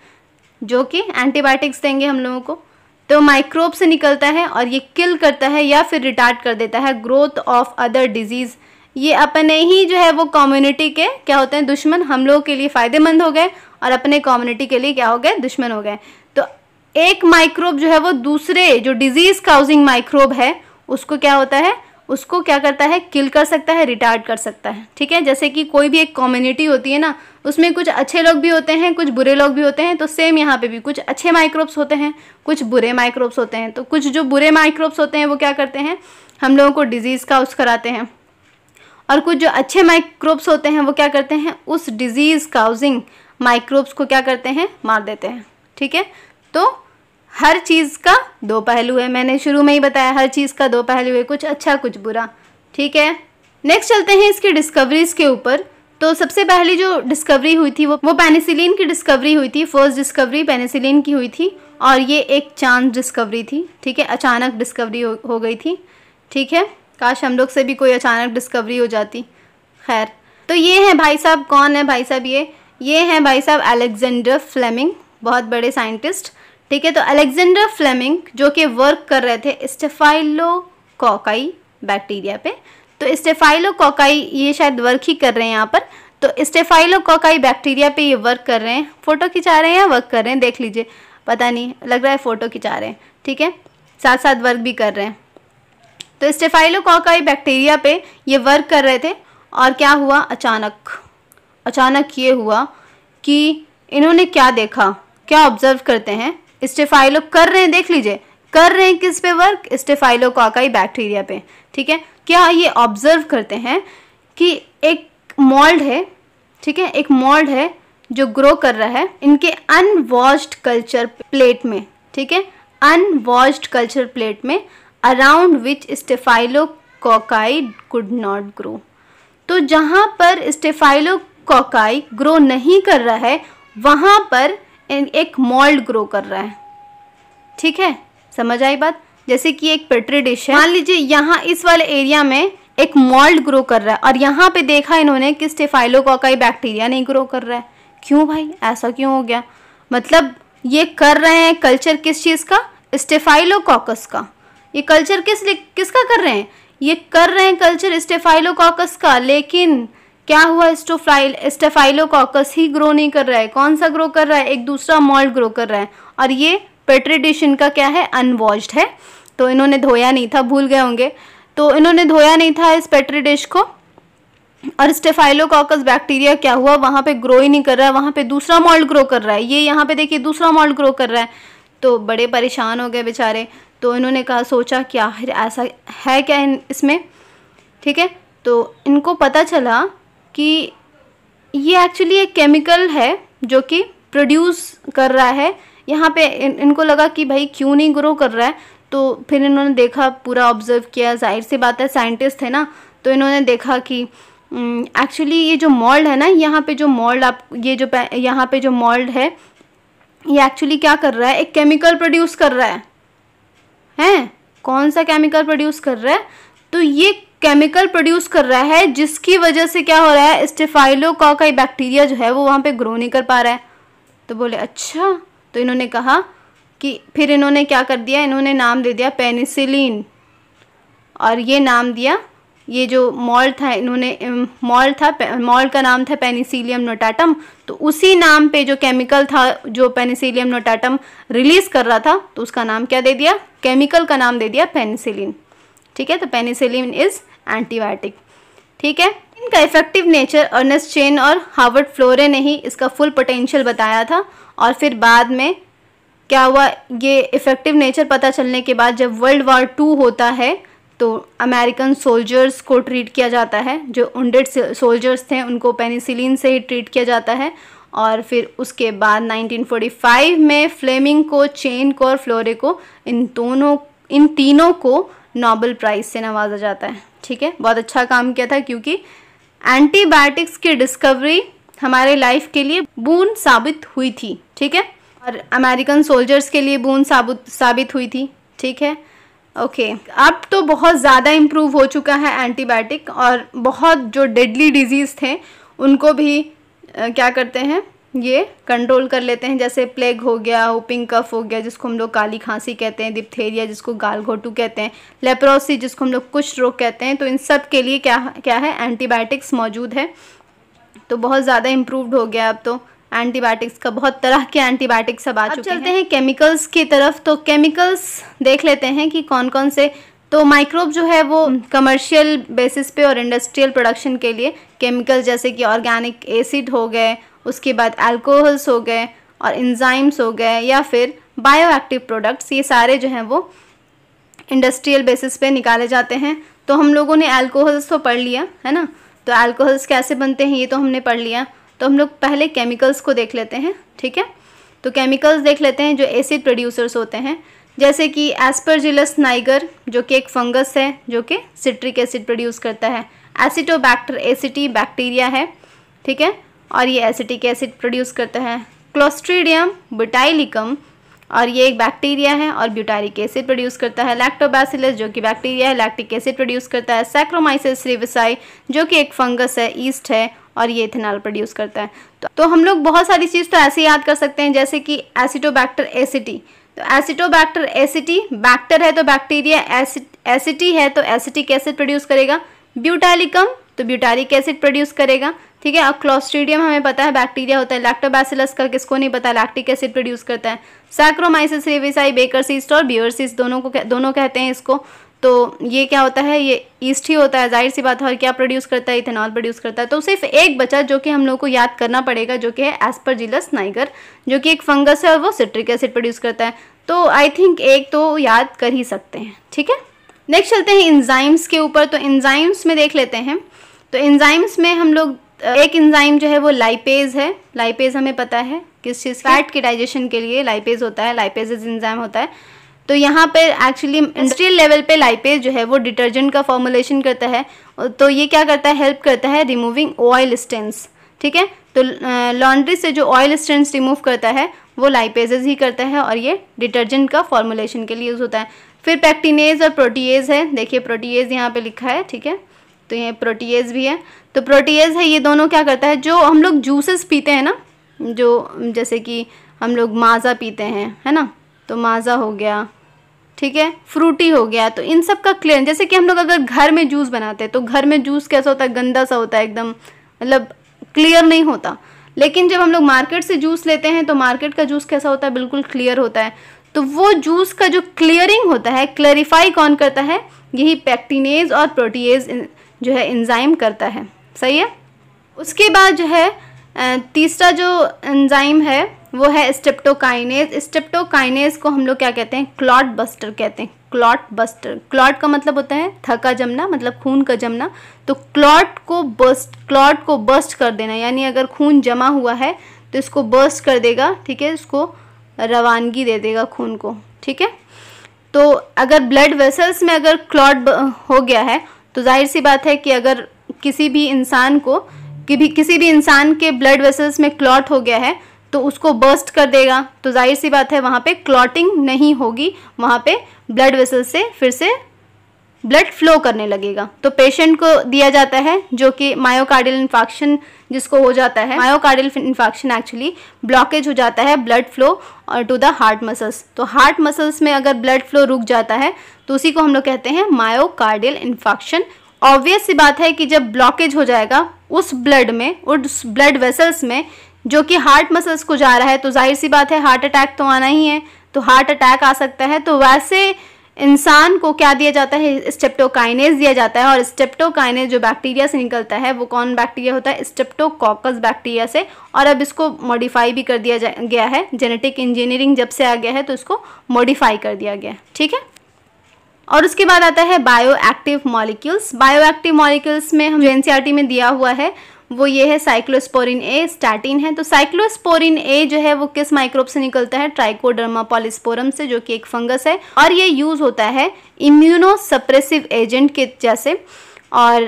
जो कि एंटीबायोटिक्स देंगे हम लोगों को तो माइक्रोब से निकलता है और ये किल करता है या फिर रिटार्ट कर देता है ग्रोथ ऑफ अदर डिजीज़ ये अपने ही जो है वो कम्युनिटी के क्या होते हैं दुश्मन हम लोगों के लिए फ़ायदेमंद हो गए और अपने कम्युनिटी के लिए क्या हो गए दुश्मन हो गए तो एक माइक्रोब जो है वो दूसरे जो डिजीज़ काउजिंग माइक्रोब है उसको क्या होता है उसको क्या करता है किल कर सकता है रिटार्ड कर सकता है ठीक है जैसे कि कोई भी एक कम्युनिटी होती है ना उसमें कुछ अच्छे लोग भी होते हैं कुछ बुरे लोग भी होते हैं तो सेम यहाँ पे भी कुछ अच्छे माइक्रोब्स होते हैं कुछ बुरे माइक्रोब्स होते हैं तो कुछ जो बुरे माइक्रोब्स होते हैं वो क्या करते हैं हम लोगों को डिजीज़ का उस कराते हैं और कुछ जो अच्छे माइक्रोब्स होते हैं वो क्या करते हैं उस डिजीज़ काउजिंग माइक्रोब्स को क्या करते हैं मार देते हैं ठीक है तो हर चीज़ का दो पहलू है मैंने शुरू में ही बताया हर चीज़ का दो पहलू है कुछ अच्छा कुछ बुरा ठीक है नेक्स्ट चलते हैं इसकी डिस्कवरीज के ऊपर तो सबसे पहली जो डिस्कवरी हुई थी वो वो पेनिसिलिन की डिस्कवरी हुई थी फर्स्ट डिस्कवरी पेनिसिलिन की हुई थी और ये एक चांस डिस्कवरी थी ठीक है अचानक डिस्कवरी हो, हो गई थी ठीक है काश हम लोग से भी कोई अचानक डिस्कवरी हो जाती खैर तो ये हैं भाई साहब कौन है भाई साहब ये ये हैं भाई साहब अलेक्जेंडर फ्लेमिंग बहुत बड़े साइंटिस्ट ठीक है तो अलेक्जेंडर फ्लेमिंग जो कि वर्क कर रहे थे कोकाई बैक्टीरिया पे तो कोकाई ये शायद वर्क ही कर रहे हैं यहाँ पर तो कोकाई बैक्टीरिया पे ये वर्क कर रहे हैं फ़ोटो खिंचा रहे हैं या वर्क कर रहे हैं देख लीजिए पता नहीं लग रहा है फ़ोटो खिंचा रहे हैं ठीक है साथ साथ वर्क भी कर रहे हैं तो स्टेफाइलोकॉकाई बैक्टीरिया पे ये वर्क कर रहे थे और क्या हुआ अचानक अचानक ये हुआ कि इन्होंने क्या देखा क्या ऑब्जर्व करते हैं स्टेफाइलो कर रहे हैं देख लीजिए कर रहे हैं किस पे वर्क स्टेफाइलोकॉकाई बैक्टीरिया पे ठीक है क्या ये ऑब्जर्व करते हैं कि एक मॉल्ड है ठीक है एक मॉल्ड है जो ग्रो कर रहा है इनके अनवॉश्ड कल्चर प्लेट में ठीक है अनवॉश्ड कल्चर प्लेट में around which staphylococci could not grow तो जहाँ पर स्टेफाइलोकॉकाई ग्रो नहीं कर रहा है वहाँ पर एक मॉल्ड ग्रो कर रहा है ठीक है समझ आई बात जैसे कि एक पेट्री डिश है मान लीजिए यहाँ इस वाले एरिया में एक मॉल्ड ग्रो कर रहा है और यहाँ पे देखा इन्होंने कि स्टेफाइलोकॉकाई बैक्टीरिया नहीं ग्रो कर रहा है क्यों भाई ऐसा क्यों हो गया मतलब ये कर रहे हैं कल्चर किस चीज़ का स्टेफाइलोकॉकस का ये कल्चर किस किसका कर रहे हैं ये कर रहे हैं कल्चर स्टेफाइलोकॉकस का लेकिन क्या हुआ स्टोफाइल स्टेफाइलोकॉकस ही ग्रो नहीं कर रहा है कौन सा ग्रो कर रहा है एक दूसरा मॉल्ट ग्रो कर रहा है और ये पेट्रेडिशन का क्या है अनवॉश्ड है तो इन्होंने धोया नहीं था भूल गए होंगे तो इन्होंने धोया नहीं था इस पेट्रेडिश डिश को और स्टेफाइलोकॉकस बैक्टीरिया क्या हुआ वहाँ पे ग्रो ही नहीं कर रहा है वहाँ पे दूसरा मॉल्ट ग्रो कर रहा है ये यहाँ पे देखिए दूसरा मॉल्ट ग्रो कर रहा है तो बड़े परेशान हो गए बेचारे तो इन्होंने कहा सोचा कि आखिर ऐसा है क्या इन इसमें ठीक है तो इनको पता चला कि ये एक्चुअली एक केमिकल है जो कि प्रोड्यूस कर रहा है यहाँ पे इन, इनको लगा कि भाई क्यों नहीं ग्रो कर रहा है तो फिर इन्होंने देखा पूरा ऑब्जर्व किया जाहिर सी बात है साइंटिस्ट है ना तो इन्होंने देखा कि एक्चुअली ये जो मॉल्ड है ना यहाँ पे जो मॉल्ड आप ये जो यहाँ पे जो मॉल्ड है ये एक्चुअली क्या कर रहा है एक केमिकल प्रोड्यूस कर रहा है हैं कौन सा केमिकल प्रोड्यूस कर रहा है तो ये केमिकल प्रोड्यूस कर रहा है जिसकी वजह से क्या हो रहा है स्टेफाइलोकॉकाई बैक्टीरिया जो है वो वहाँ पे ग्रो नहीं कर पा रहा है तो बोले अच्छा तो इन्होंने कहा कि फिर इन्होंने क्या कर दिया इन्होंने नाम दे दिया पेनिसिलिन और ये नाम दिया ये जो मॉल था इन्होंने मॉल था मॉल का नाम था पेनिसिलियम नोटाटम तो उसी नाम पे जो केमिकल था जो पेनिसिलियम नोटाटम रिलीज़ कर रहा था तो उसका नाम क्या दे दिया केमिकल का नाम दे दिया पेनिसिलिन ठीक है तो पेनिसिलिन इज़ एंटीबायोटिक ठीक है इनका इफेक्टिव नेचर अर्नेस्ट चेन और हार्वर्ड फ्लोरे ने ही इसका फुल पोटेंशियल बताया था और फिर बाद में क्या हुआ ये इफेक्टिव नेचर पता चलने के बाद जब वर्ल्ड वार टू होता है तो अमेरिकन सोल्जर्स को ट्रीट किया जाता है जो उन्डेड सोल्जर्स थे उनको पेनिसिलिन से ही ट्रीट किया जाता है और फिर उसके बाद 1945 में फ्लेमिंग को चेन को और फ्लोरे को इन दोनों इन तीनों को नोबल प्राइज़ से नवाजा जाता है ठीक है बहुत अच्छा काम किया था क्योंकि एंटीबायोटिक्स की डिस्कवरी हमारे लाइफ के लिए बून साबित हुई थी ठीक है और अमेरिकन सोल्जर्स के लिए बून साबुत साबित हुई थी ठीक है ओके okay. अब तो बहुत ज़्यादा इम्प्रूव हो चुका है एंटीबायोटिक और बहुत जो डेडली डिजीज़ थे उनको भी आ, क्या करते हैं ये कंट्रोल कर लेते हैं जैसे प्लेग हो गया होपिंग कफ हो गया जिसको हम लोग काली खांसी कहते हैं डिप्थेरिया जिसको गाल घोटू कहते हैं लेप्रोसी जिसको हम लोग कुछ रोग कहते हैं तो इन सब के लिए क्या क्या है एंटीबायोटिक्स मौजूद है तो बहुत ज़्यादा इम्प्रूवड हो गया अब तो एंटीबायोटिक्स का बहुत तरह के एंटीबायोटिक्स अब आ चुके चलते हैं, केमिकल्स की तरफ तो केमिकल्स देख लेते हैं कि कौन कौन से तो माइक्रोब जो है वो कमर्शियल हम्म। बेसिस पे और इंडस्ट्रियल प्रोडक्शन के लिए केमिकल जैसे कि ऑर्गेनिक एसिड हो गए उसके बाद एल्कोहल्स हो गए और इंजाइम्स हो गए या फिर बायो एक्टिव प्रोडक्ट्स ये सारे जो हैं वो इंडस्ट्रियल बेसिस पे निकाले जाते हैं तो हम लोगों ने एल्कोहल्स तो पढ़ लिया है ना तो एल्कोहल्स कैसे बनते हैं ये तो हमने पढ़ लिया तो हम लोग पहले केमिकल्स को देख लेते हैं ठीक है तो केमिकल्स देख लेते हैं जो एसिड प्रोड्यूसर्स होते हैं जैसे कि एस्परजिलस नाइगर जो कि एक फंगस है जो कि सिट्रिक एसिड प्रोड्यूस करता है एसिटोबैक्टर एसिटी बैक्टीरिया है ठीक है और ये एसिटिक एसिड प्रोड्यूस करता है क्लोस्ट्रीडियम ब्यूटाइलिकम और ये एक बैक्टीरिया है और ब्यूटारिक एसिड प्रोड्यूस करता है लैक्टोबैसिलस जो कि बैक्टीरिया है लैक्टिक एसिड प्रोड्यूस करता है सैक्रोमाइसिस रिविसाई जो कि एक फंगस है ईस्ट है और ये इथेनॉल प्रोड्यूस करता है तो, तो हम लोग बहुत सारी चीज़ तो ऐसे याद कर सकते हैं जैसे कि एसिटोबैक्टर एसिटी तो एसिटोबैक्टर एसिटी बैक्टर है तो बैक्टीरिया एसिटी है तो एसिटिक एसिड प्रोड्यूस करेगा ब्यूटालिकम तो ब्यूटालिक एसिड प्रोड्यूस करेगा ठीक है और क्लोस्ट्रीडियम हमें पता है बैक्टीरिया होता है लैक्टोबैसिलस का किसको नहीं पता लैक्टिक एसिड प्रोड्यूस करता है सैक्रोमाइसिस रेविसाई बेकरसिस्ट और बियरसिस दोनों को दोनों कहते हैं इसको तो ये क्या होता है ये ईस्ट ही होता है जाहिर सी बात है और क्या प्रोड्यूस करता है इथेनॉल प्रोड्यूस करता है तो सिर्फ एक बचा जो कि हम लोग को याद करना पड़ेगा जो कि है एस्परजिलस नाइगर जो कि एक फंगस है और वो सिट्रिक एसिड प्रोड्यूस करता है तो आई थिंक एक तो याद कर ही सकते हैं ठीक है नेक्स्ट चलते हैं इंजाइम्स के ऊपर तो इंजाइम्स में देख लेते हैं तो इंजाइम्स में हम लोग एक इंजाइम जो है वो लाइपेज है लाइपेज हमें पता है किस चीज़ फैट के डाइजेशन के लिए लाइपेज होता है लाइपेज इंजाइम होता है तो यहाँ पर एक्चुअली इंडस्ट्रियल लेवल पे लाइपेज जो है वो डिटर्जेंट का फॉर्मुलेशन करता है तो ये क्या करता है हेल्प करता है रिमूविंग ऑयल स्टेंस ठीक है तो लॉन्ड्री से जो ऑयल स्टेंस रिमूव करता है वो लाइपेजेज ही करता है और ये डिटर्जेंट का फॉर्मुलेशन के लिए यूज़ होता है फिर पैक्टिनेज और प्रोटीज है देखिए प्रोटीज यहाँ पे लिखा है ठीक है तो ये प्रोटीज भी है तो प्रोटीज है ये दोनों क्या करता है जो हम लोग जूसेस पीते हैं ना जो जैसे कि हम लोग माज़ा पीते हैं है ना तो माज़ा हो गया ठीक है फ्रूटी हो गया तो इन सब का क्लियर जैसे कि हम लोग अगर घर में जूस बनाते हैं तो घर में जूस कैसा होता है गंदा सा होता है एकदम मतलब क्लियर नहीं होता लेकिन जब हम लोग मार्केट से जूस लेते हैं तो मार्केट का जूस कैसा होता है बिल्कुल क्लियर होता है तो वो जूस का जो क्लियरिंग होता है क्लैरिफाई कौन करता है यही पैक्टिनेज और प्रोटीज जो है एंजाइम करता है सही है उसके बाद जो है तीसरा जो एंजाइम है वो है स्टेप्टोकाइनेज स्टेप्टोकाइनेज को हम लोग क्या कहते हैं क्लॉट बस्टर कहते हैं क्लॉट बस्टर क्लॉट का मतलब होता है थका जमना मतलब खून का जमना तो क्लॉट को बस्ट क्लॉट को बस्ट कर देना यानी अगर खून जमा हुआ है तो इसको बस्ट कर देगा ठीक है इसको रवानगी दे देगा खून को ठीक है तो अगर ब्लड वेसल्स में अगर क्लॉट हो गया है तो जाहिर सी बात है कि अगर किसी भी इंसान को कि भी किसी भी इंसान के ब्लड वेसल्स में क्लॉट हो गया है तो उसको बर्स्ट कर देगा तो जाहिर सी बात है वहाँ पे क्लॉटिंग नहीं होगी वहाँ पे ब्लड वेसल से फिर से ब्लड फ्लो करने लगेगा तो पेशेंट को दिया जाता है जो कि मायोकार्डियल इन्फेक्शन जिसको हो जाता है मायोकार्डियल इन्फेक्शन एक्चुअली ब्लॉकेज हो जाता है ब्लड फ्लो और टू द हार्ट मसल्स तो हार्ट मसल्स में अगर ब्लड फ्लो रुक जाता है तो उसी को हम लोग कहते हैं मायोकार्डियल इन्फेक्शन ऑब्वियस सी बात है कि जब ब्लॉकेज हो जाएगा उस ब्लड में उस ब्लड वेसल्स में जो कि हार्ट मसल्स को जा रहा है तो जाहिर सी बात है हार्ट अटैक तो आना ही है तो हार्ट अटैक आ सकता है तो वैसे इंसान को क्या दिया जाता है स्टेप्टोकाइनेस दिया जाता है और स्टेप्टोकाइनेस जो बैक्टीरिया से निकलता है वो कौन बैक्टीरिया होता है स्टेप्टोकॉकस बैक्टीरिया से और अब इसको मॉडिफाई भी कर दिया गया है जेनेटिक इंजीनियरिंग जब से आ गया है तो इसको मॉडिफाई कर दिया गया है ठीक है और उसके बाद आता है bio active molecules bio active molecules में हम जो एन e में दिया हुआ है वो ये है साइक्लोस्पोरिन ए स्टैटिन है तो साइक्लोस्पोरिन ए जो है वो किस माइक्रोब से निकलता है ट्राइकोडर्मा पॉलिस्पोरम से जो कि एक फंगस है और ये यूज़ होता है इम्यूनोसप्रेसिव एजेंट के जैसे और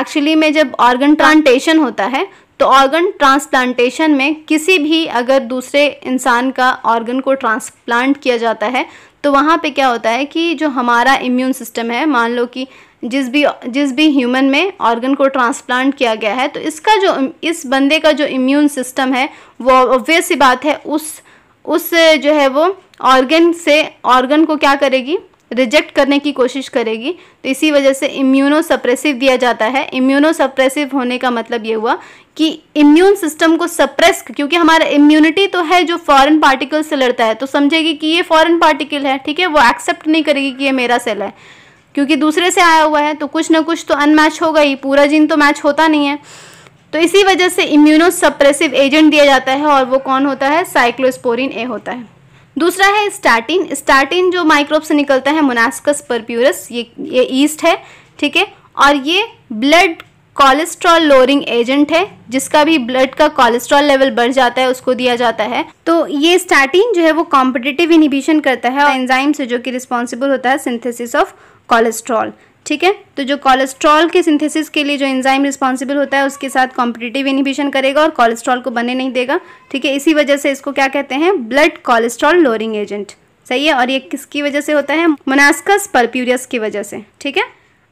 एक्चुअली में जब ऑर्गन ट्रांटेशन होता है तो ऑर्गन ट्रांसप्लांटेशन में किसी भी अगर दूसरे इंसान का ऑर्गन को ट्रांसप्लांट किया जाता है तो वहाँ पे क्या होता है कि जो हमारा इम्यून सिस्टम है मान लो कि जिस भी जिस भी ह्यूमन में ऑर्गन को ट्रांसप्लांट किया गया है तो इसका जो इस बंदे का जो इम्यून सिस्टम है वो ऑब्वियस ही बात है उस उस जो है वो ऑर्गन से ऑर्गन को क्या करेगी रिजेक्ट करने की कोशिश करेगी तो इसी वजह से इम्यूनो सप्रेसिव दिया जाता है इम्यूनो सप्रेसिव होने का मतलब ये हुआ कि इम्यून सिस्टम को सप्रेस क्योंकि हमारा इम्यूनिटी तो है जो फॉरेन पार्टिकल से लड़ता है तो समझेगी कि ये फॉरेन पार्टिकल है ठीक है वो एक्सेप्ट नहीं करेगी कि ये मेरा सेल है क्योंकि दूसरे से आया हुआ है तो कुछ ना कुछ तो अनमैच होगा ही पूरा जीन तो मैच होता नहीं है तो इसी वजह से इम्यूनो सप्रेसिव एजेंट दिया जाता है और वो कौन होता है साइक्लोस्पोरिन ए होता है दूसरा है स्टार्टिन स्टार्टिन जो माइक्रोब से निकलता है मोनास्कस परप्यूरस ये ये ईस्ट है ठीक है और ये ब्लड कोलेस्ट्रॉल लोअरिंग एजेंट है जिसका भी ब्लड का कोलेस्ट्रॉल लेवल बढ़ जाता है उसको दिया जाता है तो ये स्टार्टिन जो है वो कॉम्पिटेटिव इनिबिशन करता है एंजाइम से जो कि रिस्पॉन्सिबल होता है सिंथेसिस ऑफ कोलेस्ट्रॉल ठीक है तो जो कोलेस्ट्रॉल के सिंथेसिस के लिए जो एंजाइम रिस्पॉन्सिबल होता है उसके साथ कॉम्पिटिटिव इनिबिशन करेगा और कोलेस्ट्रॉल को बने नहीं देगा ठीक है इसी वजह से इसको क्या कहते हैं ब्लड कोलेस्ट्रॉल लोअरिंग एजेंट सही है और ये किसकी वजह से होता है मोनास्कस परप्यूरियस की वजह से ठीक है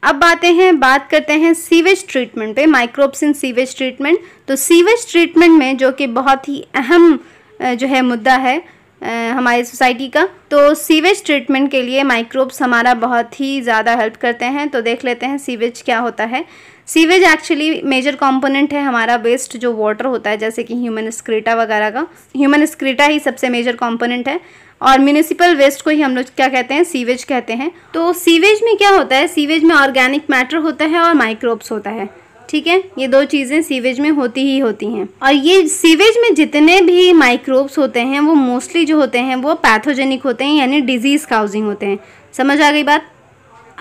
अब आते हैं बात करते हैं सीवेज ट्रीटमेंट पे माइक्रोब्स इन सीवेज ट्रीटमेंट तो सीवेज ट्रीटमेंट में जो कि बहुत ही अहम जो है मुद्दा है हमारी सोसाइटी का तो सीवेज ट्रीटमेंट के लिए माइक्रोब्स हमारा बहुत ही ज़्यादा हेल्प करते हैं तो देख लेते हैं सीवेज क्या होता है सीवेज एक्चुअली मेजर कंपोनेंट है हमारा वेस्ट जो वाटर होता है जैसे कि ह्यूमन स्क्रीटा वगैरह का ह्यूमन स्क्रीटा ही सबसे मेजर कंपोनेंट है और म्यूनिसिपल वेस्ट को ही हम लोग क्या कहते हैं सीवेज कहते हैं तो सीवेज में क्या होता है सीवेज में ऑर्गेनिक मैटर होता है और माइक्रोब्स होता है ठीक है ये दो चीज़ें सीवेज में होती ही होती हैं और ये सीवेज में जितने भी माइक्रोब्स होते हैं वो मोस्टली जो होते हैं वो पैथोजेनिक होते हैं यानी डिजीज़ काउजिंग होते हैं समझ आ गई बात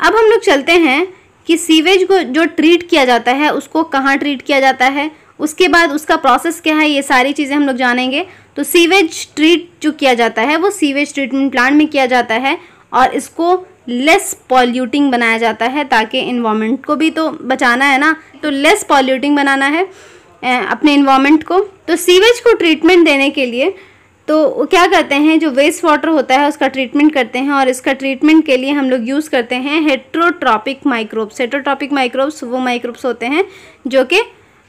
अब हम लोग चलते हैं कि सीवेज को जो ट्रीट किया जाता है उसको कहाँ ट्रीट किया जाता है उसके बाद उसका प्रोसेस क्या है ये सारी चीज़ें हम लोग जानेंगे तो सीवेज ट्रीट जो किया जाता है वो सीवेज ट्रीटमेंट प्लांट में किया जाता है और इसको लेस पॉल्यूटिंग बनाया जाता है ताकि इन्वामेंट को भी तो बचाना है ना तो लेस पॉल्यूटिंग बनाना है अपने इन्वामेंट को तो सीवेज को ट्रीटमेंट देने के लिए तो क्या करते हैं जो वेस्ट वाटर होता है उसका ट्रीटमेंट करते हैं और इसका ट्रीटमेंट के लिए हम लोग यूज़ करते हैं हेट्रोट्रॉपिक माइक्रोब्स हेट्रोट्रॉपिक माइक्रोब्स वो माइक्रोब्स होते हैं जो कि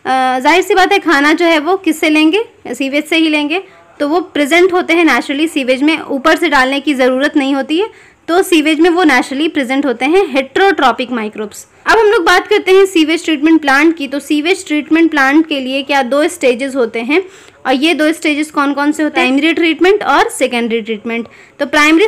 जाहिर सी बात है खाना जो है वो किससे लेंगे सीवेज से ही लेंगे तो वो प्रेजेंट होते हैं नेचुरली सीवेज में ऊपर से डालने की ज़रूरत नहीं होती है तो सीवेज में वो नेचुरली प्रेजेंट होते हैं हेट्रोट्रॉपिक माइक्रोब्स अब हम लोग बात करते हैं सीवेज ट्रीटमेंट प्लांट की तो सीवेज ट्रीटमेंट प्लांट के लिए क्या दो स्टेजेस होते हैं और ये दो स्टेजेस कौन कौन से होते हैं प्राइमरी ट्रीटमेंट और सेकेंडरी ट्रीटमेंट तो प्राइमरी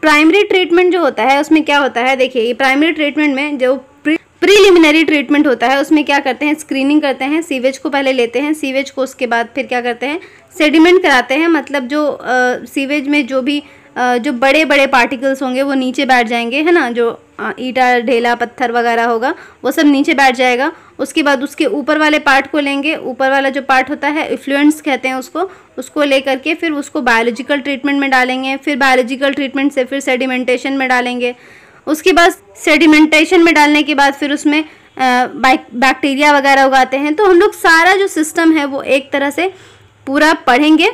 प्राइमरी ट्रीटमेंट जो होता है उसमें क्या होता है देखिए ये प्राइमरी ट्रीटमेंट में जो प्रीलिमिनरी ट्रीटमेंट होता है उसमें क्या करते हैं स्क्रीनिंग करते हैं सीवेज को पहले लेते हैं सीवेज को उसके बाद फिर क्या करते हैं सेडिमेंट कराते हैं मतलब जो सीवेज में जो भी जो बड़े बड़े पार्टिकल्स होंगे वो नीचे बैठ जाएंगे है ना जो ईटा ढेला पत्थर वगैरह होगा वो सब नीचे बैठ जाएगा उसके बाद उसके ऊपर वाले पार्ट को लेंगे ऊपर वाला जो पार्ट होता है इफ्लुएंस कहते हैं उसको उसको ले करके फिर उसको बायोलॉजिकल ट्रीटमेंट में डालेंगे फिर बायोलॉजिकल ट्रीटमेंट से फिर सेडिमेंटेशन में डालेंगे उसके बाद सेडिमेंटेशन में डालने के बाद फिर उसमें बैक्टीरिया वगैरह उगाते हैं तो हम लोग सारा जो सिस्टम है वो एक तरह से पूरा पढ़ेंगे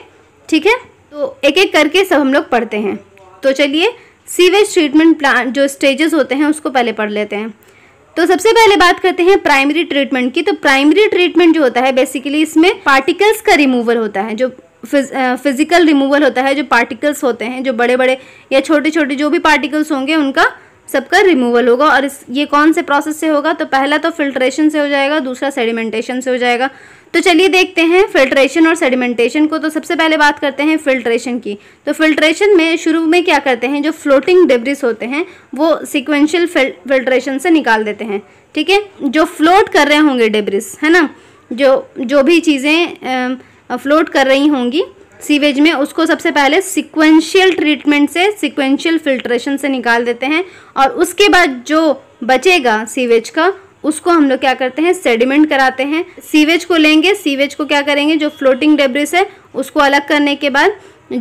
ठीक है तो एक एक करके सब हम लोग पढ़ते हैं तो चलिए सीवेज ट्रीटमेंट प्लान जो स्टेजेस होते हैं उसको पहले पढ़ लेते हैं तो सबसे पहले बात करते हैं प्राइमरी ट्रीटमेंट की तो प्राइमरी ट्रीटमेंट जो होता है बेसिकली इसमें पार्टिकल्स का रिमूवल होता है जो फिज, फिजिकल रिमूवल होता है जो पार्टिकल्स होते हैं जो बड़े बड़े या छोटे छोटे जो भी पार्टिकल्स होंगे उनका सबका रिमूवल होगा और इस ये कौन से प्रोसेस से होगा तो पहला तो फिल्ट्रेशन से हो जाएगा दूसरा सेडिमेंटेशन से हो जाएगा तो चलिए देखते हैं फिल्ट्रेशन और सेडिमेंटेशन को तो सबसे पहले बात करते हैं फिल्ट्रेशन की तो फिल्ट्रेशन में शुरू में क्या करते हैं जो फ्लोटिंग डेब्रिस होते हैं वो सिक्वेंशियल फिल्ट्रेशन से निकाल देते हैं ठीक है जो फ्लोट कर रहे होंगे डेब्रिस है ना जो जो भी चीज़ें फ्लोट कर रही होंगी सीवेज में उसको सबसे पहले सिक्वेंशियल ट्रीटमेंट से सिक्वेंशियल फिल्ट्रेशन से निकाल देते हैं और उसके बाद जो बचेगा सीवेज का उसको हम लोग क्या करते हैं सेडिमेंट कराते हैं सीवेज को लेंगे सीवेज को क्या करेंगे जो फ्लोटिंग डेब्रिस है उसको अलग करने के बाद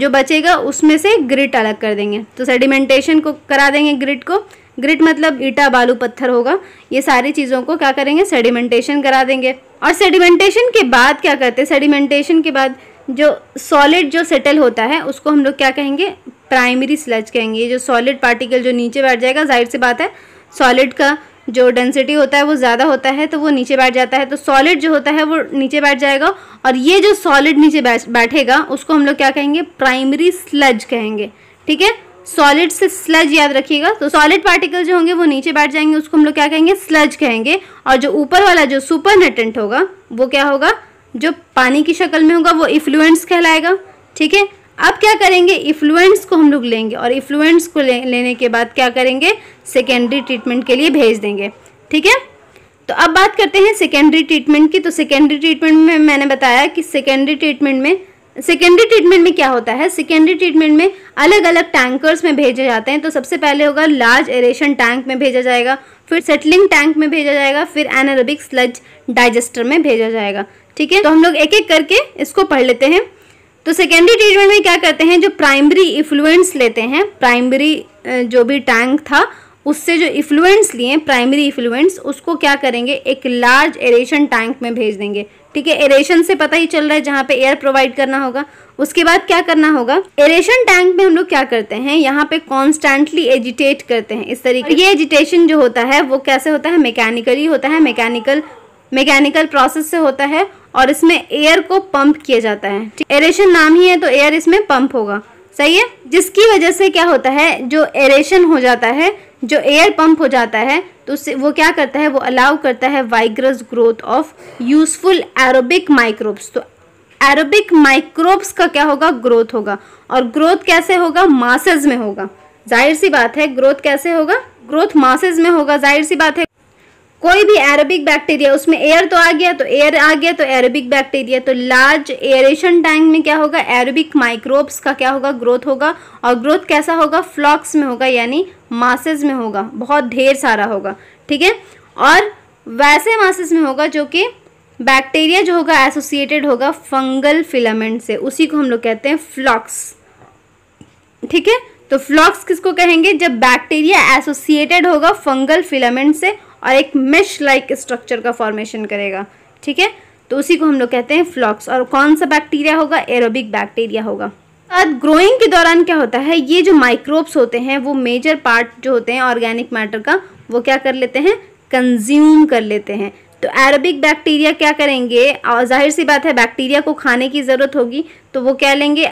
जो बचेगा उसमें से ग्रिट अलग कर देंगे तो सेडिमेंटेशन को करा देंगे ग्रिट को ग्रिट मतलब ईटा बालू पत्थर होगा ये सारी चीज़ों को क्या करेंगे सेडिमेंटेशन करा देंगे और सेडिमेंटेशन के बाद क्या करते हैं सेडिमेंटेशन के बाद जो सॉलिड जो सेटल होता है उसको हम लोग क्या कहेंगे प्राइमरी स्लज कहेंगे ये जो सॉलिड पार्टिकल जो नीचे बैठ जाएगा जाहिर सी बात है सॉलिड का जो डेंसिटी होता है वो ज़्यादा होता है तो वो नीचे बैठ जाता है तो सॉलिड जो होता है वो नीचे बैठ जाएगा और ये जो सॉलिड नीचे बैठेगा उसको हम लोग क्या कहेंगे प्राइमरी स्लज कहेंगे ठीक है सॉलिड से स्लज याद रखिएगा तो सॉलिड पार्टिकल जो होंगे वो नीचे बैठ जाएंगे उसको हम लोग क्या कहेंगे स्लज कहेंगे और जो ऊपर वाला जो सुपर होगा वो क्या होगा जो पानी की शक्ल में होगा वो इफ्लुएंस कहलाएगा ठीक है अब क्या करेंगे इफ्लुएंस को हम लोग लेंगे और इफ़्लुएंस को ले, लेने के बाद क्या करेंगे सेकेंडरी ट्रीटमेंट के लिए भेज देंगे ठीक है तो अब बात करते हैं सेकेंडरी ट्रीटमेंट की तो सेकेंडरी ट्रीटमेंट में मैंने बताया कि सेकेंडरी ट्रीटमेंट में सेकेंडरी ट्रीटमेंट में क्या होता है सेकेंडरी ट्रीटमेंट में अलग अलग टैंकर्स में भेजे जाते हैं तो सबसे पहले होगा लार्ज एरेशन टैंक में भेजा जाएगा फिर सेटलिंग टैंक में भेजा जाएगा फिर एनारोबिक स्लज डाइजेस्टर में भेजा जाएगा ठीक है तो हम लोग एक एक करके इसको पढ़ लेते हैं तो सेकेंडरी ट्रीटमेंट में क्या करते हैं जो प्राइमरी इफ्लुएंस लेते हैं प्राइमरी जो भी टैंक था उससे जो इफ्लुएंस लिए प्राइमरी इफ्लुएंस उसको क्या करेंगे एक लार्ज एरेशन टैंक में भेज देंगे ठीक है एरेशन से पता ही चल रहा है जहाँ पे एयर प्रोवाइड करना होगा उसके बाद क्या करना होगा एरेशन टैंक में हम लोग क्या करते हैं यहाँ पे कॉन्स्टेंटली एजिटेट करते हैं इस तरीके ये एजिटेशन जो होता है वो कैसे होता है मैकेनिकली होता है मैकेनिकल मैकेनिकल प्रोसेस से होता है और इसमें एयर को पंप किया जाता है एरेशन नाम ही है तो एयर इसमें पंप होगा सही है जिसकी वजह से क्या होता है जो एरेशन हो जाता है जो एयर पंप हो जाता है तो उससे वो क्या करता है वो अलाउ करता है vigorous growth of useful aerobic microbes तो एरोबिक माइक्रोब्स का क्या होगा ग्रोथ होगा और ग्रोथ कैसे होगा मासेज में होगा जाहिर सी बात है ग्रोथ कैसे होगा ग्रोथ मासेज में होगा जाहिर सी बात है कोई भी एरेबिक बैक्टीरिया उसमें एयर तो आ गया तो एयर आ गया तो एरोबिक बैक्टीरिया तो लार्ज एरेशन टैंक में क्या होगा एरबिक माइक्रोब्स का क्या होगा ग्रोथ होगा और ग्रोथ कैसा होगा फ्लॉक्स में होगा यानी मासेज में होगा बहुत ढेर सारा होगा ठीक है और वैसे मासेस में होगा जो कि बैक्टीरिया जो होगा एसोसिएटेड होगा फंगल फिलामेंट से उसी को हम लोग कहते हैं फ्लॉक्स ठीक है तो फ्लॉक्स किसको कहेंगे जब बैक्टीरिया एसोसिएटेड होगा फंगल फिलामेंट से और एक मेश लाइक स्ट्रक्चर का फॉर्मेशन करेगा ठीक है तो उसी को हम लोग कहते हैं फ्लॉक्स और कौन सा बैक्टीरिया होगा एरोबिक बैक्टीरिया होगा साथ ग्रोइंग के दौरान क्या होता है ये जो माइक्रोब्स होते हैं वो मेजर पार्ट जो होते हैं ऑर्गेनिक मैटर का वो क्या कर लेते हैं कंज्यूम कर लेते हैं तो एरोबिक बैक्टीरिया क्या करेंगे और जाहिर सी बात है बैक्टीरिया को खाने की ज़रूरत होगी तो वो क्या लेंगे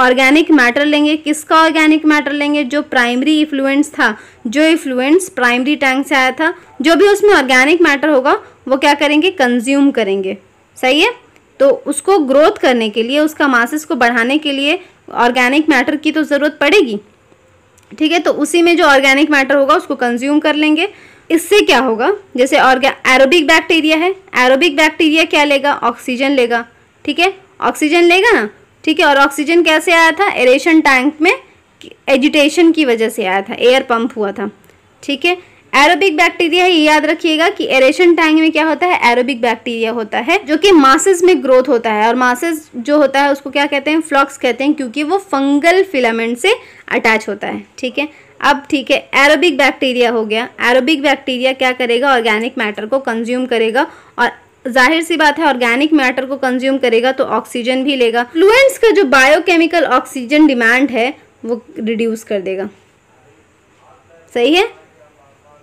ऑर्गेनिक मैटर लेंगे किसका ऑर्गेनिक मैटर लेंगे जो प्राइमरी इफ्लुएंस था जो इफ्लुएंस प्राइमरी टैंक से आया था जो भी उसमें ऑर्गेनिक मैटर होगा वो क्या करेंगे कंज्यूम करेंगे सही है तो उसको ग्रोथ करने के लिए उसका मासिस को बढ़ाने के लिए ऑर्गेनिक मैटर की तो ज़रूरत पड़ेगी ठीक है तो उसी में जो ऑर्गेनिक मैटर होगा उसको कंज्यूम कर लेंगे इससे क्या होगा जैसे ऑर्गै एरोबिक बैक्टीरिया है एरोबिक बैक्टीरिया क्या लेगा ऑक्सीजन लेगा ठीक है ऑक्सीजन लेगा ना ठीक है और ऑक्सीजन कैसे आया था एरेशन टैंक में एजिटेशन की वजह से आया था एयर पंप हुआ था ठीक है एरोबिक बैक्टीरिया है ये याद रखिएगा कि एरेशन टैंक में क्या होता है एरोबिक बैक्टीरिया होता है जो कि मासेस में ग्रोथ होता है और मासेस जो होता है उसको क्या कहते हैं फ्लॉक्स कहते हैं क्योंकि वो फंगल फिलामेंट से अटैच होता है ठीक है अब ठीक है एरोबिक बैक्टीरिया हो गया एरोबिक बैक्टीरिया क्या करेगा ऑर्गेनिक मैटर को कंज्यूम करेगा और जाहिर सी बात है ऑर्गेनिक मैटर को कंज्यूम करेगा तो ऑक्सीजन भी लेगा फ्लुएंट्स का जो बायोकेमिकल ऑक्सीजन डिमांड है वो रिड्यूस कर देगा सही है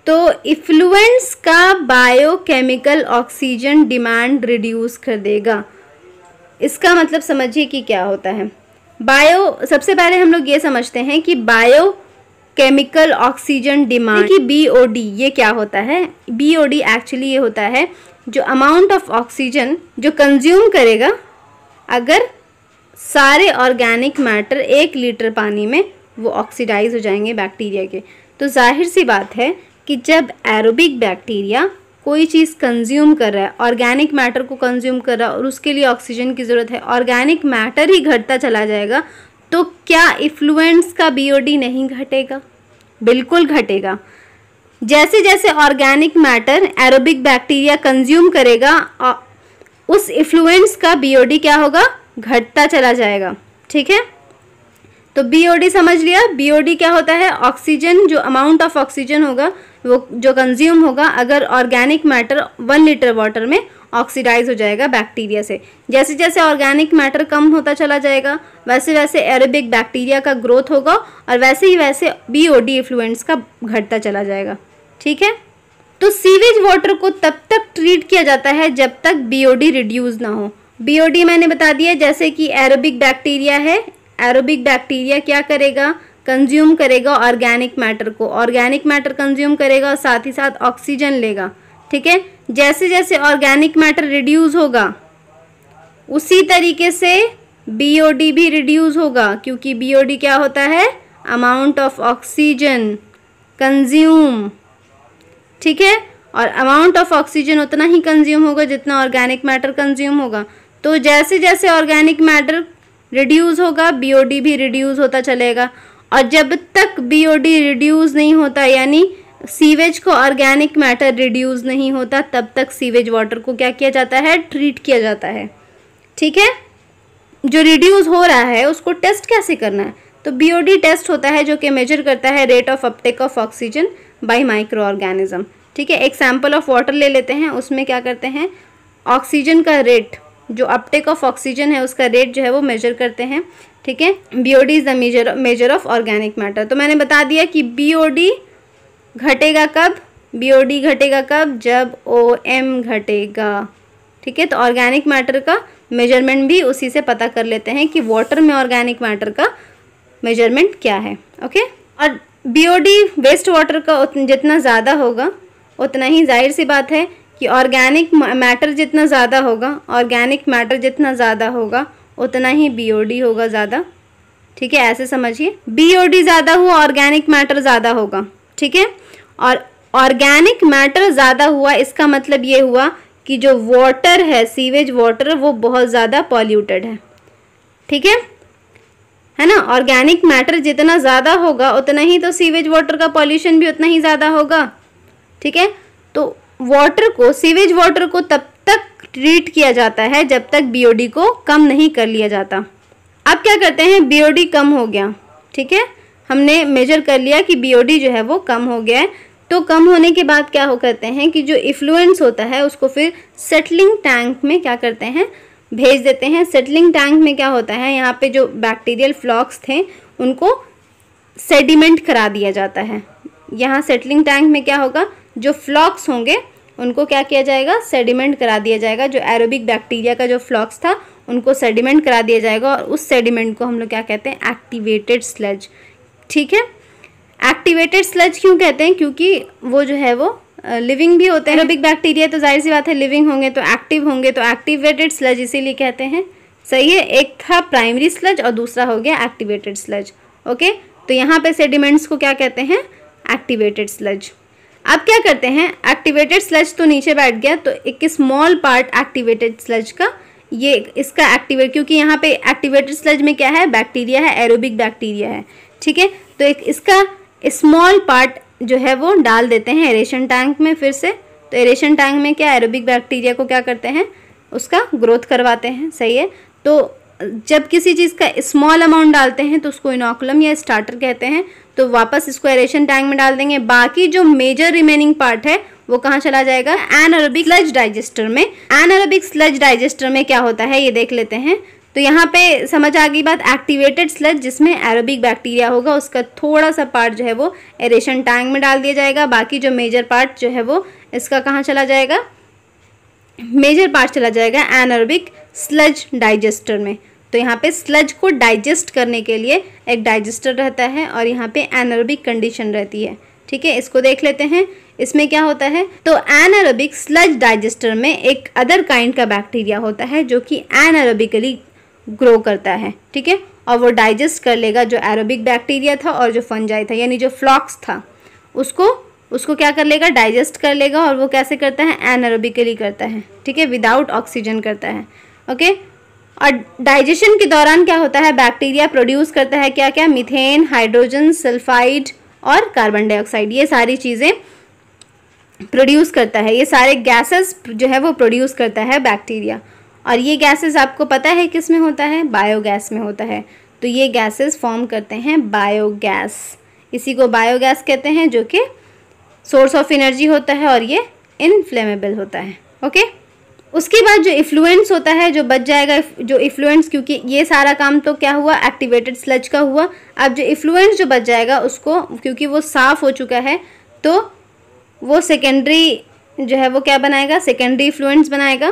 तो इफ्लुएंस का बायोकेमिकल ऑक्सीजन डिमांड रिड्यूस कर देगा इसका मतलब समझिए कि क्या होता है बायो सबसे पहले हम लोग ये समझते हैं कि बायो केमिकल ऑक्सीजन डिमांड की बी ओ डी ये क्या होता है बी ओ डी एक्चुअली ये होता है जो अमाउंट ऑफ ऑक्सीजन जो कंज्यूम करेगा अगर सारे ऑर्गेनिक मैटर एक लीटर पानी में वो ऑक्सीडाइज हो जाएंगे बैक्टीरिया के तो जाहिर सी बात है कि जब एरोबिक बैक्टीरिया कोई चीज़ कंज्यूम कर रहा है ऑर्गेनिक मैटर को कंज्यूम कर रहा है और उसके लिए ऑक्सीजन की ज़रूरत है ऑर्गेनिक मैटर ही घटता चला जाएगा तो क्या इफ्लुएंस का बीओडी नहीं घटेगा बिल्कुल घटेगा जैसे जैसे organic matter aerobic bacteria consume करेगा उस इफ्लुएंस का बीओडी क्या होगा घटता चला जाएगा ठीक है तो बीओडी समझ लिया बीओडी क्या होता है ऑक्सीजन जो अमाउंट ऑफ ऑक्सीजन होगा वो जो कंज्यूम होगा अगर organic matter one litre water में ऑक्सीडाइज हो जाएगा बैक्टीरिया से जैसे जैसे ऑर्गेनिक मैटर कम होता चला जाएगा वैसे वैसे एरोबिक बैक्टीरिया का ग्रोथ होगा और वैसे ही वैसे बी ओ डी का घटता चला जाएगा ठीक है तो सीवेज वाटर को तब तक ट्रीट किया जाता है जब तक बी ओ डी रिड्यूज़ ना हो बी ओ डी मैंने बता दिया जैसे कि एरोबिक बैक्टीरिया है एरोबिक बैक्टीरिया क्या करेगा कंज्यूम करेगा ऑर्गेनिक मैटर को ऑर्गेनिक मैटर कंज्यूम करेगा और साथ ही साथ ऑक्सीजन लेगा ठीक है जैसे जैसे ऑर्गेनिक मैटर रिड्यूस होगा उसी तरीके से बीओडी भी रिड्यूस होगा क्योंकि बीओडी क्या होता है अमाउंट ऑफ ऑक्सीजन कंज्यूम ठीक है और अमाउंट ऑफ ऑक्सीजन उतना ही कंज्यूम होगा जितना ऑर्गेनिक मैटर कंज्यूम होगा तो जैसे जैसे ऑर्गेनिक मैटर रिड्यूस होगा बीओडी भी रिड्यूस होता चलेगा और जब तक बीओडी रिड्यूस नहीं होता यानी सीवेज को ऑर्गेनिक मैटर रिड्यूस नहीं होता तब तक सीवेज वाटर को क्या किया जाता है ट्रीट किया जाता है ठीक है जो रिड्यूस हो रहा है उसको टेस्ट कैसे करना है तो बीओडी टेस्ट होता है जो कि मेजर करता है rate of uptake of oxygen by microorganism ठीक है एक सैम्पल ऑफ वाटर ले लेते हैं उसमें क्या करते हैं ऑक्सीजन का रेट जो अपटेक ऑफ ऑक्सीजन है उसका रेट जो है वो मेजर करते हैं ठीक है BOD is the measure measure of organic matter तो मैंने बता दिया कि बीओडी घटेगा कब बीओडी घटेगा कब जब ओएम घटेगा ठीक है तो ऑर्गेनिक मैटर का मेजरमेंट भी उसी से पता कर लेते हैं कि वाटर में ऑर्गेनिक मैटर का मेजरमेंट क्या है ओके और डी वेस्ट वाटर का जितना ज़्यादा होगा उतना ही जाहिर सी बात है कि ऑर्गेनिक मैटर जितना ज़्यादा होगा ऑर्गेनिक मैटर जितना ज़्यादा होगा उतना ही बीओडी होगा ज़्यादा ठीक है ऐसे समझिए बीओडी ज़्यादा हुआ ऑर्गेनिक मैटर ज़्यादा होगा ठीक है और ऑर्गेनिक मैटर ज़्यादा हुआ इसका मतलब ये हुआ कि जो वाटर है सीवेज वाटर वो बहुत ज़्यादा पॉल्यूटेड है ठीक है है ना ऑर्गेनिक मैटर जितना ज़्यादा होगा उतना ही तो सीवेज वाटर का पॉल्यूशन भी उतना ही ज़्यादा होगा ठीक है तो वाटर को सीवेज वाटर को तब तक ट्रीट किया जाता है जब तक बीओडी को कम नहीं कर लिया जाता अब क्या करते हैं बीओडी कम हो गया ठीक है हमने मेजर कर लिया कि बीओडी जो है वो कम हो गया है तो कम होने के बाद क्या हो करते हैं कि जो इफ्लुएंस होता है उसको फिर सेटलिंग टैंक में क्या करते हैं भेज देते हैं सेटलिंग टैंक में क्या होता है यहाँ पे जो बैक्टीरियल फ्लॉक्स थे उनको सेडिमेंट करा दिया जाता है यहाँ सेटलिंग टैंक में क्या होगा जो फ्लॉक्स होंगे उनको क्या किया जाएगा सेडिमेंट करा दिया जाएगा जो एरोबिक बैक्टीरिया का जो फ्लॉक्स था उनको सेडिमेंट करा दिया जाएगा और उस सेडिमेंट को हम लोग क्या कहते हैं एक्टिवेटेड स्लज ठीक है एक्टिवेटेड स्लज क्यों कहते हैं क्योंकि वो जो है वो लिविंग uh, भी होते हैं एरोबिक बैक्टीरिया तो जाहिर सी बात है लिविंग होंगे तो एक्टिव होंगे तो एक्टिवेटेड स्लज इसीलिए कहते हैं सही है एक था प्राइमरी स्लज और दूसरा हो गया एक्टिवेटेड स्लज ओके तो यहाँ पे सेडिमेंट्स को क्या कहते हैं एक्टिवेटेड स्लज अब क्या करते हैं एक्टिवेटेड स्लज तो नीचे बैठ गया तो एक स्मॉल पार्ट एक्टिवेटेड स्लज का ये इसका एक्टिवेट क्योंकि यहाँ पे एक्टिवेटेड स्लज में क्या है बैक्टीरिया है एरोबिक बैक्टीरिया है ठीक है तो एक इसका स्मॉल पार्ट जो है वो डाल देते हैं एरेशन टैंक में फिर से तो एरेशन टैंक में क्या एरोबिक बैक्टीरिया को क्या करते हैं उसका ग्रोथ करवाते हैं सही है तो जब किसी चीज़ का स्मॉल अमाउंट डालते हैं तो उसको इनोकुलम या स्टार्टर कहते हैं तो वापस इसको एरेशन टैंक में डाल देंगे बाकी जो मेजर रिमेनिंग पार्ट है वो कहाँ चला जाएगा एनअरबिक स्लज डाइजेस्टर में एनअरबिक स्लज डाइजेस्टर में क्या होता है ये देख लेते हैं तो यहाँ पे समझ आ गई बात एक्टिवेटेड स्लज जिसमें एरोबिक बैक्टीरिया होगा उसका थोड़ा सा पार्ट जो है वो एरेशन टैंक में डाल दिया जाएगा बाकी जो मेजर पार्ट जो है वो इसका कहाँ चला जाएगा मेजर पार्ट चला जाएगा एनअरबिक स्लज डाइजेस्टर में तो यहाँ पे स्लज को डाइजेस्ट करने के लिए एक डाइजेस्टर रहता है और यहाँ पे एनरोबिक कंडीशन रहती है ठीक है इसको देख लेते हैं इसमें क्या होता है तो एनरोबिक स्लज डाइजेस्टर में एक अदर काइंड का बैक्टीरिया होता है जो कि एनरबिकली ग्रो करता है ठीक है और वो डाइजेस्ट कर लेगा जो एरोबिक बैक्टीरिया था और जो फंजाई था यानी जो फ्लॉक्स था उसको उसको क्या कर लेगा डाइजेस्ट कर लेगा और वो कैसे करता है एनरोबिकली करता है ठीक है विदाउट ऑक्सीजन करता है ओके और डाइजेशन के दौरान क्या होता है बैक्टीरिया प्रोड्यूस करता है क्या क्या मिथेन हाइड्रोजन सल्फाइड और कार्बन डाइऑक्साइड ये सारी चीज़ें प्रोड्यूस करता है ये सारे गैसेस जो है वो प्रोड्यूस करता है बैक्टीरिया और ये गैसेस आपको पता है किस में होता है बायोगैस में होता है तो ये गैसेस फॉर्म करते हैं बायोगैस इसी को बायोगैस कहते हैं जो कि सोर्स ऑफ एनर्जी होता है और ये इनफ्लेमेबल होता है ओके okay? उसके बाद जो इफ्लुएंस होता है जो बच जाएगा जो इफ्लुएंस क्योंकि ये सारा काम तो क्या हुआ एक्टिवेटेड स्लज का हुआ अब जो इफ्लुएंस जो बच जाएगा उसको क्योंकि वो साफ़ हो चुका है तो वो सेकेंडरी जो है वो क्या बनाएगा सेकेंडरी इफ्लुएंस बनाएगा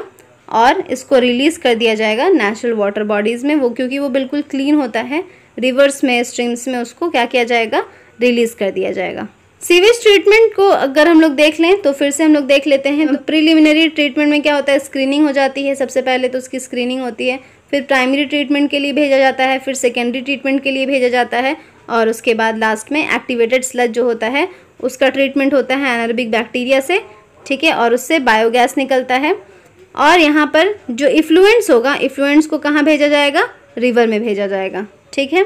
और इसको रिलीज़ कर दिया जाएगा नेचुरल वाटर बॉडीज़ में वो क्योंकि वो बिल्कुल क्लीन होता है रिवर्स में स्ट्रीम्स में उसको क्या किया जाएगा रिलीज़ कर दिया जाएगा सीवेज ट्रीटमेंट को अगर हम लोग देख लें तो फिर से हम लोग देख लेते हैं तो प्रिलिमिनरी ट्रीटमेंट में क्या होता है स्क्रीनिंग हो जाती है सबसे पहले तो उसकी स्क्रीनिंग होती है फिर प्राइमरी ट्रीटमेंट के लिए भेजा जाता है फिर सेकेंडरी ट्रीटमेंट के लिए भेजा जाता है और उसके बाद लास्ट में एक्टिवेटेड स्लज जो होता है उसका ट्रीटमेंट होता है एनरबिक बैक्टीरिया से ठीक है और उससे बायोगैस निकलता है और यहाँ पर जो इफ्लुएंट्स होगा इफ्लुएंट्स को कहाँ भेजा जाएगा रिवर में भेजा जाएगा ठीक है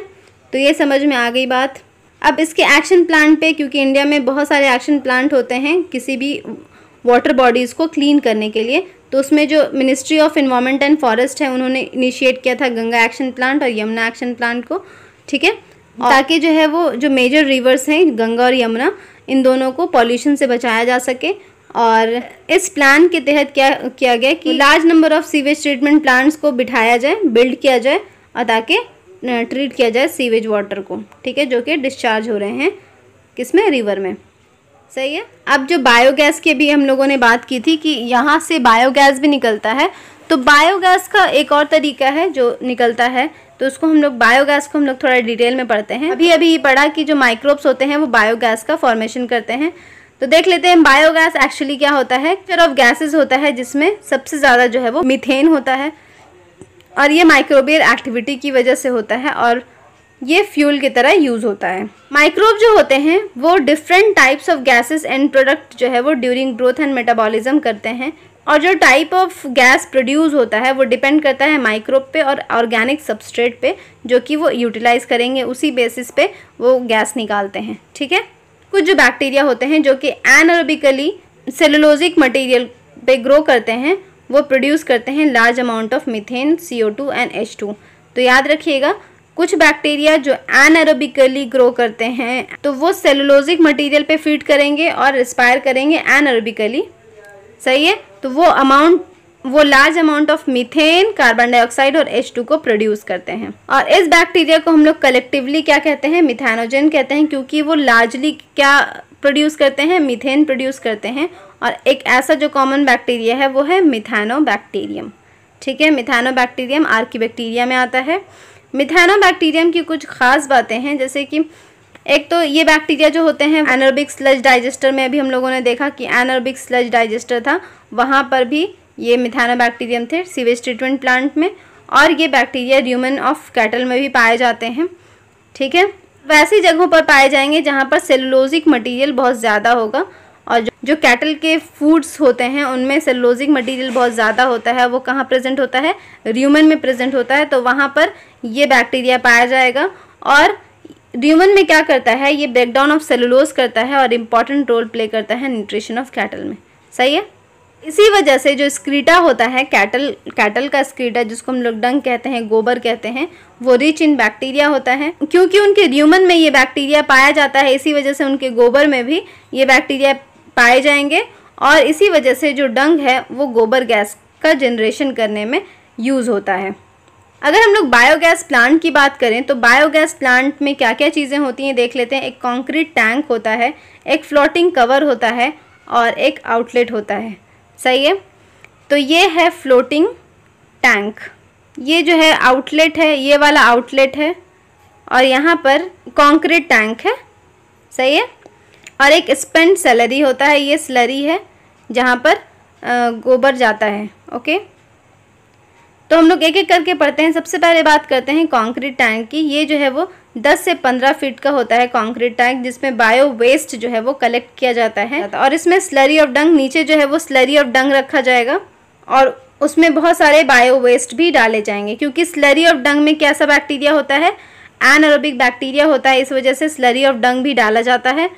तो ये समझ में आ गई बात अब इसके एक्शन प्लान पे क्योंकि इंडिया में बहुत सारे एक्शन प्लांट होते हैं किसी भी वाटर बॉडीज़ को क्लीन करने के लिए तो उसमें जो ministry of environment and forest है उन्होंने इनिशिएट किया था गंगा एक्शन प्लांट और यमुना एक्शन प्लांट को ठीक है ताकि जो है वो जो मेजर रिवर्स हैं गंगा और यमुना इन दोनों को पॉल्यूशन से बचाया जा सके और इस प्लान के तहत क्या किया गया कि large number of sewage treatment plants को बिठाया जाए बिल्ड किया जाए और ताकि ट्रीट किया जाए सीवेज वाटर को ठीक है जो कि डिस्चार्ज हो रहे हैं किसमें रिवर में सही है अब जो बायोगैस की भी हम लोगों ने बात की थी कि यहाँ से बायोगैस भी निकलता है तो बायोगैस का एक और तरीका है जो निकलता है तो उसको हम लोग बायोगैस को हम लोग थोड़ा डिटेल में पढ़ते हैं अभी अभी ये पढ़ा कि जो माइक्रोब्स होते हैं वो बायोगैस का फॉर्मेशन करते हैं तो देख लेते हैं बायोगैस एक्चुअली क्या होता है चर ऑफ गैसेस होता है जिसमें सबसे ज़्यादा जो है वो मिथेन होता है और ये माइक्रोबियल एक्टिविटी की वजह से होता है और ये फ्यूल की तरह यूज़ होता है माइक्रोब जो होते हैं वो different types of gases and product जो है वो ड्यूरिंग ग्रोथ एंड मेटाबॉलिज्म करते हैं और जो टाइप ऑफ गैस प्रोड्यूस होता है वो डिपेंड करता है माइक्रोब पे और ऑर्गेनिक सबस्ट्रेट पे जो कि वो यूटिलाइज करेंगे उसी बेसिस पे वो गैस निकालते हैं ठीक है कुछ जो बैक्टीरिया होते हैं जो कि एनरोबिकली सेलोलोजिक मटेरियल पे ग्रो करते हैं वो प्रोड्यूस करते हैं large amount of methane C O two and H two तो याद रखिएगा कुछ बैक्टीरिया जो अरबिकली ग्रो करते हैं तो वो सेलुलोजिक मटेरियल पे फीड करेंगे और रिस्पायर करेंगे अरबिकली सही है तो वो अमाउंट वो large amount of methane carbon dioxide और H2 को प्रोड्यूस करते हैं और इस बैक्टीरिया को हम लोग कलेक्टिवली क्या कहते हैं मिथेनोजन कहते हैं क्योंकि वो लार्जली क्या प्रोड्यूस करते हैं मिथेन प्रोड्यूस करते हैं और एक ऐसा जो कॉमन बैक्टीरिया है वो है मिथानो बैक्टीरियम ठीक है मिथानो बैक्टीरियम की बैक्टीरिया में आता है मिथानो बैक्टीरियम की कुछ खास बातें हैं जैसे कि एक तो ये बैक्टीरिया जो होते हैं एनर्बिक स्लज डाइजेस्टर में अभी हम लोगों ने देखा कि एनर्बिक स्लज डाइजेस्टर था वहाँ पर भी ये मिथानो बैक्टीरियम थे सीवेज ट्रीटमेंट प्लांट में और ये बैक्टीरिया र्यूमन ऑफ कैटल में भी पाए जाते हैं ठीक है वैसी जगहों पर पाए जाएंगे जहाँ पर सेलुलोजिक मटीरियल बहुत ज़्यादा होगा और जो, जो कैटल के फूड्स होते हैं उनमें सेलोजिक मटेरियल बहुत ज़्यादा होता है वो कहाँ प्रेजेंट होता है र्यूमन में प्रेजेंट होता है तो वहाँ पर ये बैक्टीरिया पाया जाएगा और र्यूमन में क्या करता है ये ब्रेकडाउन ऑफ सेलुलोज करता है और इम्पॉर्टेंट रोल प्ले करता है न्यूट्रिशन ऑफ कैटल में सही है इसी वजह से जो स्क्रीटा होता है कैटल कैटल का स्क्रीटा जिसको हम लोग डंग कहते हैं गोबर कहते हैं वो रिच इन बैक्टीरिया होता है क्योंकि उनके र्यूमन में ये बैक्टीरिया पाया जाता है इसी वजह से उनके गोबर में भी ये बैक्टीरिया पाए जाएंगे और इसी वजह से जो डंग है वो गोबर गैस का जनरेशन करने में यूज़ होता है अगर हम लोग बायोगैस प्लांट की बात करें तो बायोगैस प्लांट में क्या क्या चीज़ें होती हैं देख लेते हैं एक कंक्रीट टैंक होता है एक फ्लोटिंग कवर होता है और एक आउटलेट होता है सही है तो ये है फ्लोटिंग टैंक ये जो है आउटलेट है ये वाला आउटलेट है और यहाँ पर कंक्रीट टैंक है सही है और एक स्पेंड सैलरी होता है ये स्लरी है जहाँ पर गोबर जाता है ओके तो हम लोग एक एक करके पढ़ते हैं सबसे पहले बात करते हैं कंक्रीट टैंक की ये जो है वो 10 से 15 फीट का होता है कंक्रीट टैंक जिसमें बायो वेस्ट जो है वो कलेक्ट किया जाता है और इसमें स्लरी ऑफ डंग नीचे जो है वो स्लरी ऑफ डंग रखा जाएगा और उसमें बहुत सारे बायो वेस्ट भी डाले जाएंगे क्योंकि स्लरी ऑफ डंग में कैसा बैक्टीरिया होता है एनरोबिक बैक्टीरिया होता है इस वजह से स्लरी ऑफ डंग भी डाला जाता है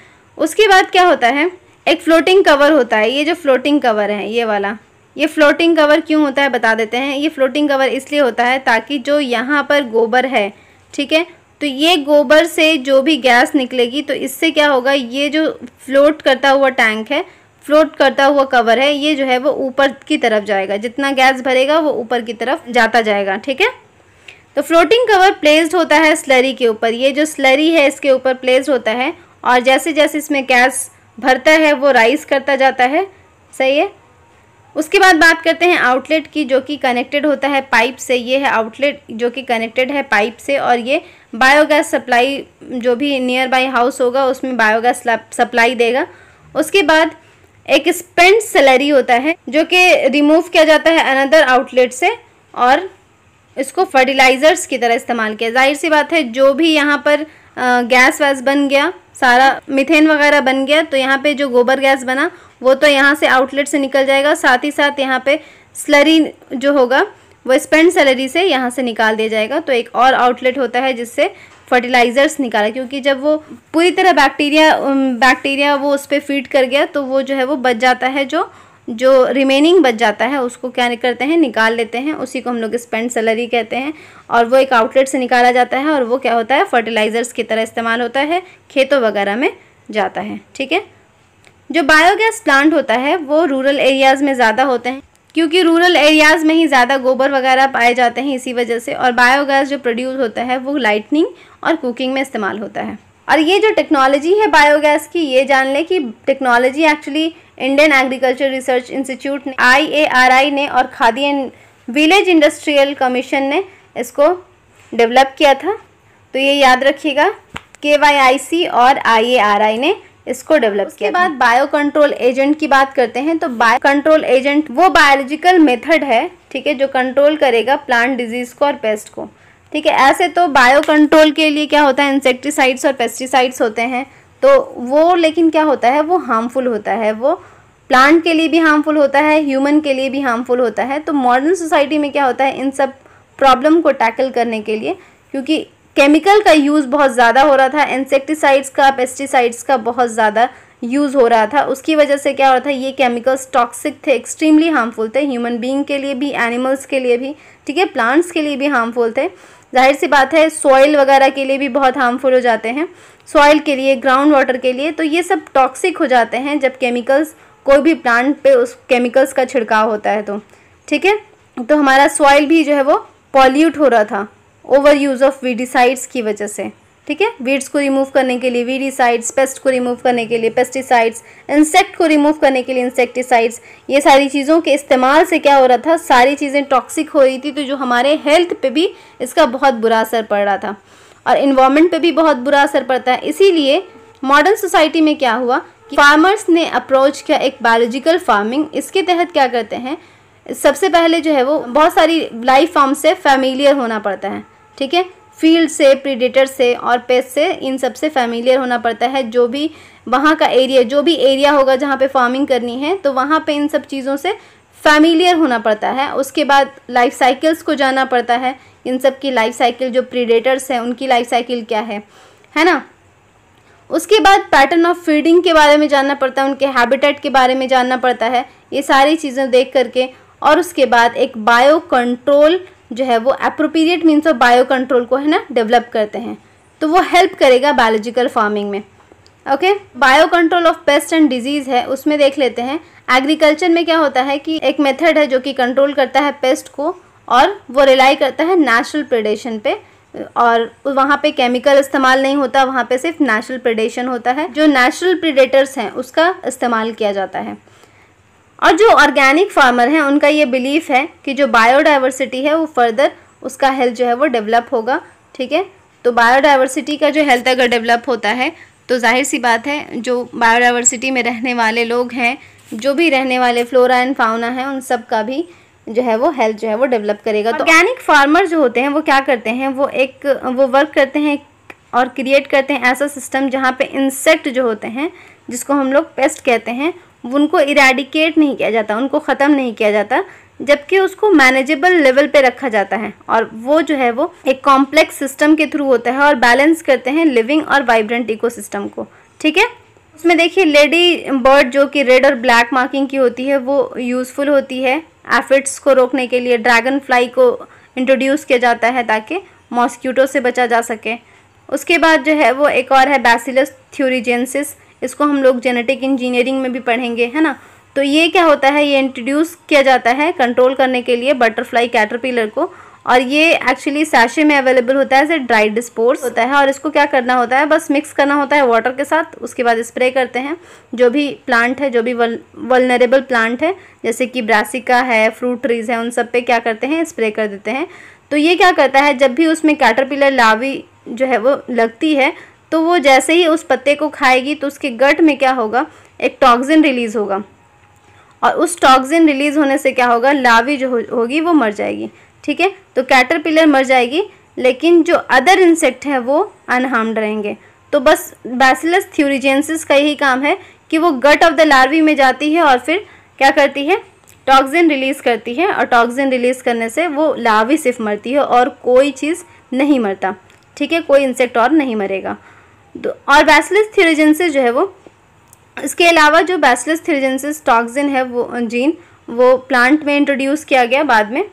उसके बाद क्या होता है एक फ्लोटिंग कवर होता है ये जो फ्लोटिंग कवर है ये वाला ये फ्लोटिंग कवर क्यों होता है बता देते हैं ये फ्लोटिंग कवर इसलिए होता है ताकि जो यहाँ पर गोबर है ठीक है तो ये गोबर से जो भी गैस निकलेगी तो इससे क्या होगा ये जो फ्लोट करता हुआ टैंक है फ्लोट करता हुआ कवर है ये जो है वो ऊपर की तरफ जाएगा जितना गैस भरेगा वो ऊपर की तरफ जाता जाएगा ठीक है तो फ्लोटिंग कवर प्लेस्ड होता है स्लरी के ऊपर ये जो स्लरी है इसके ऊपर प्लेस्ड होता है और जैसे जैसे इसमें गैस भरता है वो राइस करता जाता है सही है उसके बाद बात करते हैं आउटलेट की जो कि कनेक्टेड होता है पाइप से ये है आउटलेट जो कि कनेक्टेड है पाइप से और ये बायोगैस सप्लाई जो भी नियर बाय हाउस होगा उसमें बायोगैस सप्लाई देगा उसके बाद एक स्पेंड सैलरी होता है जो कि रिमूव किया जाता है अनदर आउटलेट से और इसको फर्टिलाइज़र्स की तरह इस्तेमाल किया जाहिर सी बात है जो भी यहाँ पर गैस वैस बन गया सारा मिथेन वगैरह बन गया तो यहाँ पे जो गोबर गैस बना वो तो यहाँ से आउटलेट से निकल जाएगा साथ ही साथ यहाँ पे स्लरी जो होगा वो स्पेंड सैलरी से यहाँ से निकाल दिया जाएगा तो एक और आउटलेट होता है जिससे फर्टिलाइज़र्स निकाला क्योंकि जब वो पूरी तरह बैक्टीरिया बैक्टीरिया um, वो उस पर फीड कर गया तो वो जो है वो बच जाता है जो जो रिमेनिंग बच जाता है उसको क्या करते हैं निकाल लेते हैं उसी को हम लोग स्पेंड सैलरी कहते हैं और वो एक आउटलेट से निकाला जाता है और वो क्या होता है फर्टिलाइज़र्स की तरह इस्तेमाल होता है खेतों वगैरह में जाता है ठीक है जो बायोगैस प्लांट होता है वो रूरल एरियाज़ में ज़्यादा होते हैं क्योंकि रूरल एरियाज़ में ही ज़्यादा गोबर वगैरह पाए जाते हैं इसी वजह से और बायोगैस जो प्रोड्यूस होता है वो लाइटनिंग और कुकिंग में इस्तेमाल होता है और ये जो टेक्नोलॉजी है बायोगैस की ये जान लें कि technology actually Indian agriculture research institute ने आई ने और Khadi and village industrial commission ने इसको डेवलप किया था तो ये याद रखिएगा के वाई आई सी और आई ए आर आई ने इसको डेवलप किया उसके बाद बायो कंट्रोल एजेंट की बात करते हैं तो बायो कंट्रोल एजेंट वो बायोलॉजिकल मेथड है ठीक है जो कंट्रोल करेगा प्लांट डिजीज को और पेस्ट को ठीक है ऐसे तो बायो कंट्रोल के लिए क्या होता है इंसेक्टिसाइड्स और पेस्टिसाइड्स होते हैं तो वो लेकिन क्या होता है वो हार्मफुल होता है वो प्लांट के लिए भी हार्मफुल होता है ह्यूमन के लिए भी हार्मफुल होता है तो मॉडर्न सोसाइटी में क्या होता है इन सब प्रॉब्लम को टैकल करने के लिए क्योंकि केमिकल का यूज़ बहुत ज़्यादा हो रहा था इंसेक्टिसाइड्स का पेस्टिसाइड्स का बहुत ज़्यादा यूज़ हो रहा था उसकी वजह से क्या हो रहा था ये केमिकल्स टॉक्सिक थे एक्सट्रीमली हार्मफुल थे ह्यूमन बींग के लिए भी एनिमल्स के लिए भी ठीक है प्लांट्स के लिए भी हार्मफुल थे जाहिर सी बात है सॉइल वगैरह के लिए भी बहुत हार्मफुल हो जाते हैं सॉइल के लिए ग्राउंड वाटर के लिए तो ये सब टॉक्सिक हो जाते हैं जब केमिकल्स कोई भी प्लांट पे उस केमिकल्स का छिड़काव होता है तो ठीक है तो हमारा सॉइल भी जो है वो पॉल्यूट हो रहा था ओवर यूज़ ऑफ वीडिसाइड्स की वजह से ठीक है वीड्स को रिमूव करने के लिए वीडिसाइड्स पेस्ट को रिमूव करने के लिए पेस्टिसाइड्स इंसेक्ट को रिमूव करने के लिए इंसेक्टिसाइड्स ये सारी चीज़ों के इस्तेमाल से क्या हो रहा था सारी चीज़ें टॉक्सिक हो रही थी तो जो हमारे हेल्थ पे भी इसका बहुत बुरा असर पड़ रहा था और इन्वामेंट पे भी बहुत बुरा असर पड़ता है इसीलिए मॉडर्न सोसाइटी में क्या हुआ कि फार्मर्स ने अप्रोच किया एक बायोलॉजिकल फार्मिंग इसके तहत क्या करते हैं सबसे पहले जो है वो बहुत सारी लाइफ फॉर्म से फैमिलियर होना पड़ता है ठीक है फील्ड से प्रीडेटर से और पेस्ट से इन सब से फैमिलियर होना पड़ता है जो भी वहाँ का एरिया जो भी एरिया होगा जहाँ पे फार्मिंग करनी है तो वहाँ पे इन सब चीज़ों से फैमिलियर होना पड़ता है उसके बाद लाइफ साइकिल्स को जाना पड़ता है इन सब की लाइफ साइकिल जो प्रीडेटर्स हैं उनकी लाइफ साइकिल क्या है है ना उसके बाद पैटर्न ऑफ फीडिंग के बारे में जानना पड़ता है उनके हैबिटेट के बारे में जानना पड़ता है ये सारी चीज़ें देख करके और उसके बाद एक बायो कंट्रोल जो है वो appropriate means of biocontrol को है ना डेवलप करते हैं तो वो हेल्प करेगा बायोलॉजिकल फार्मिंग में okay biocontrol of pest and disease है उसमें देख लेते हैं एग्रीकल्चर में क्या होता है कि एक मेथड है जो कि कंट्रोल करता है पेस्ट को और वो रिलाई करता है नेचुरल प्रेडेशन पे और वहाँ पे केमिकल इस्तेमाल नहीं होता वहाँ पे सिर्फ नेचुरल प्रडेशन होता है जो नेचुरल प्रिडेटर्स हैं उसका इस्तेमाल किया जाता है और जो ऑर्गेनिक फार्मर हैं उनका ये बिलीफ है कि जो बायोडाइवर्सिटी है वो फर्दर उसका हेल्थ जो है वो डेवलप होगा ठीक है तो बायोडाइवर्सिटी का जो हेल्थ अगर डेवलप होता है तो जाहिर सी बात है जो बायोडाइवर्सिटी में रहने वाले लोग हैं जो भी रहने वाले फ्लोरा एंड फाउना हैं उन सब का भी जो है वो हेल्थ जो है वो डेवलप करेगा तो ऑर्गेनिक फार्मर जो होते हैं वो क्या करते हैं वो एक वो वर्क करते हैं और क्रिएट करते हैं ऐसा सिस्टम जहाँ पे इंसेक्ट जो होते हैं जिसको हम लोग पेस्ट कहते हैं उनको इरेडिकेट नहीं किया जाता उनको ख़त्म नहीं किया जाता जबकि उसको मैनेजेबल लेवल पे रखा जाता है और वो जो है वो एक कॉम्प्लेक्स सिस्टम के थ्रू होता है और बैलेंस करते हैं लिविंग और वाइब्रेंट इकोसिस्टम को ठीक है उसमें देखिए लेडी बर्ड जो कि रेड और ब्लैक मार्किंग की होती है वो यूज़फुल होती है एफिड्स को रोकने के लिए ड्रैगन फ्लाई को इंट्रोड्यूस किया जाता है ताकि मॉस्क्यूटो से बचा जा सके उसके बाद जो है वो एक और है बैसिलस थ्योरीजेंसिस इसको हम लोग जेनेटिक इंजीनियरिंग में भी पढ़ेंगे है ना तो ये क्या होता है ये इंट्रोड्यूस किया जाता है कंट्रोल करने के लिए बटरफ्लाई कैटरपिलर को और ये एक्चुअली सैशे में अवेलेबल होता है एज ए ड्राई डिस्पोर्स होता है और इसको क्या करना होता है बस मिक्स करना होता है वाटर के साथ उसके बाद स्प्रे करते हैं जो भी प्लांट है जो भी वल वलनरेबल प्लांट है जैसे कि ब्रासिका है फ्रूट ट्रीज़ है उन सब पे क्या करते हैं स्प्रे कर देते हैं तो ये क्या करता है जब भी उसमें कैटरपिलर लावी जो है वो लगती है तो वो जैसे ही उस पत्ते को खाएगी तो उसके गट में क्या होगा एक टॉक्सिन रिलीज़ होगा और उस टॉक्सिन रिलीज़ होने से क्या होगा लावी जो होगी वो मर जाएगी ठीक है तो कैटरपिलर मर जाएगी लेकिन जो अदर इंसेक्ट है वो अनहार्म्ड रहेंगे तो बस बैसिलस थ्यूरिजेंसिस का यही काम है कि वो गट ऑफ द लार्वी में जाती है और फिर क्या करती है टॉक्सिन रिलीज़ करती है और टॉक्सिन रिलीज़ करने से वो लार्वी सिर्फ मरती है और कोई चीज़ नहीं मरता ठीक है कोई इंसेक्ट और नहीं मरेगा तो और बैसिलस थ्यूरिजेंसिस जो है वो इसके अलावा जो बैसिलस थ्यूरिजेंसिस टॉक्सिन है वो जीन वो प्लांट में इंट्रोड्यूस किया गया बाद में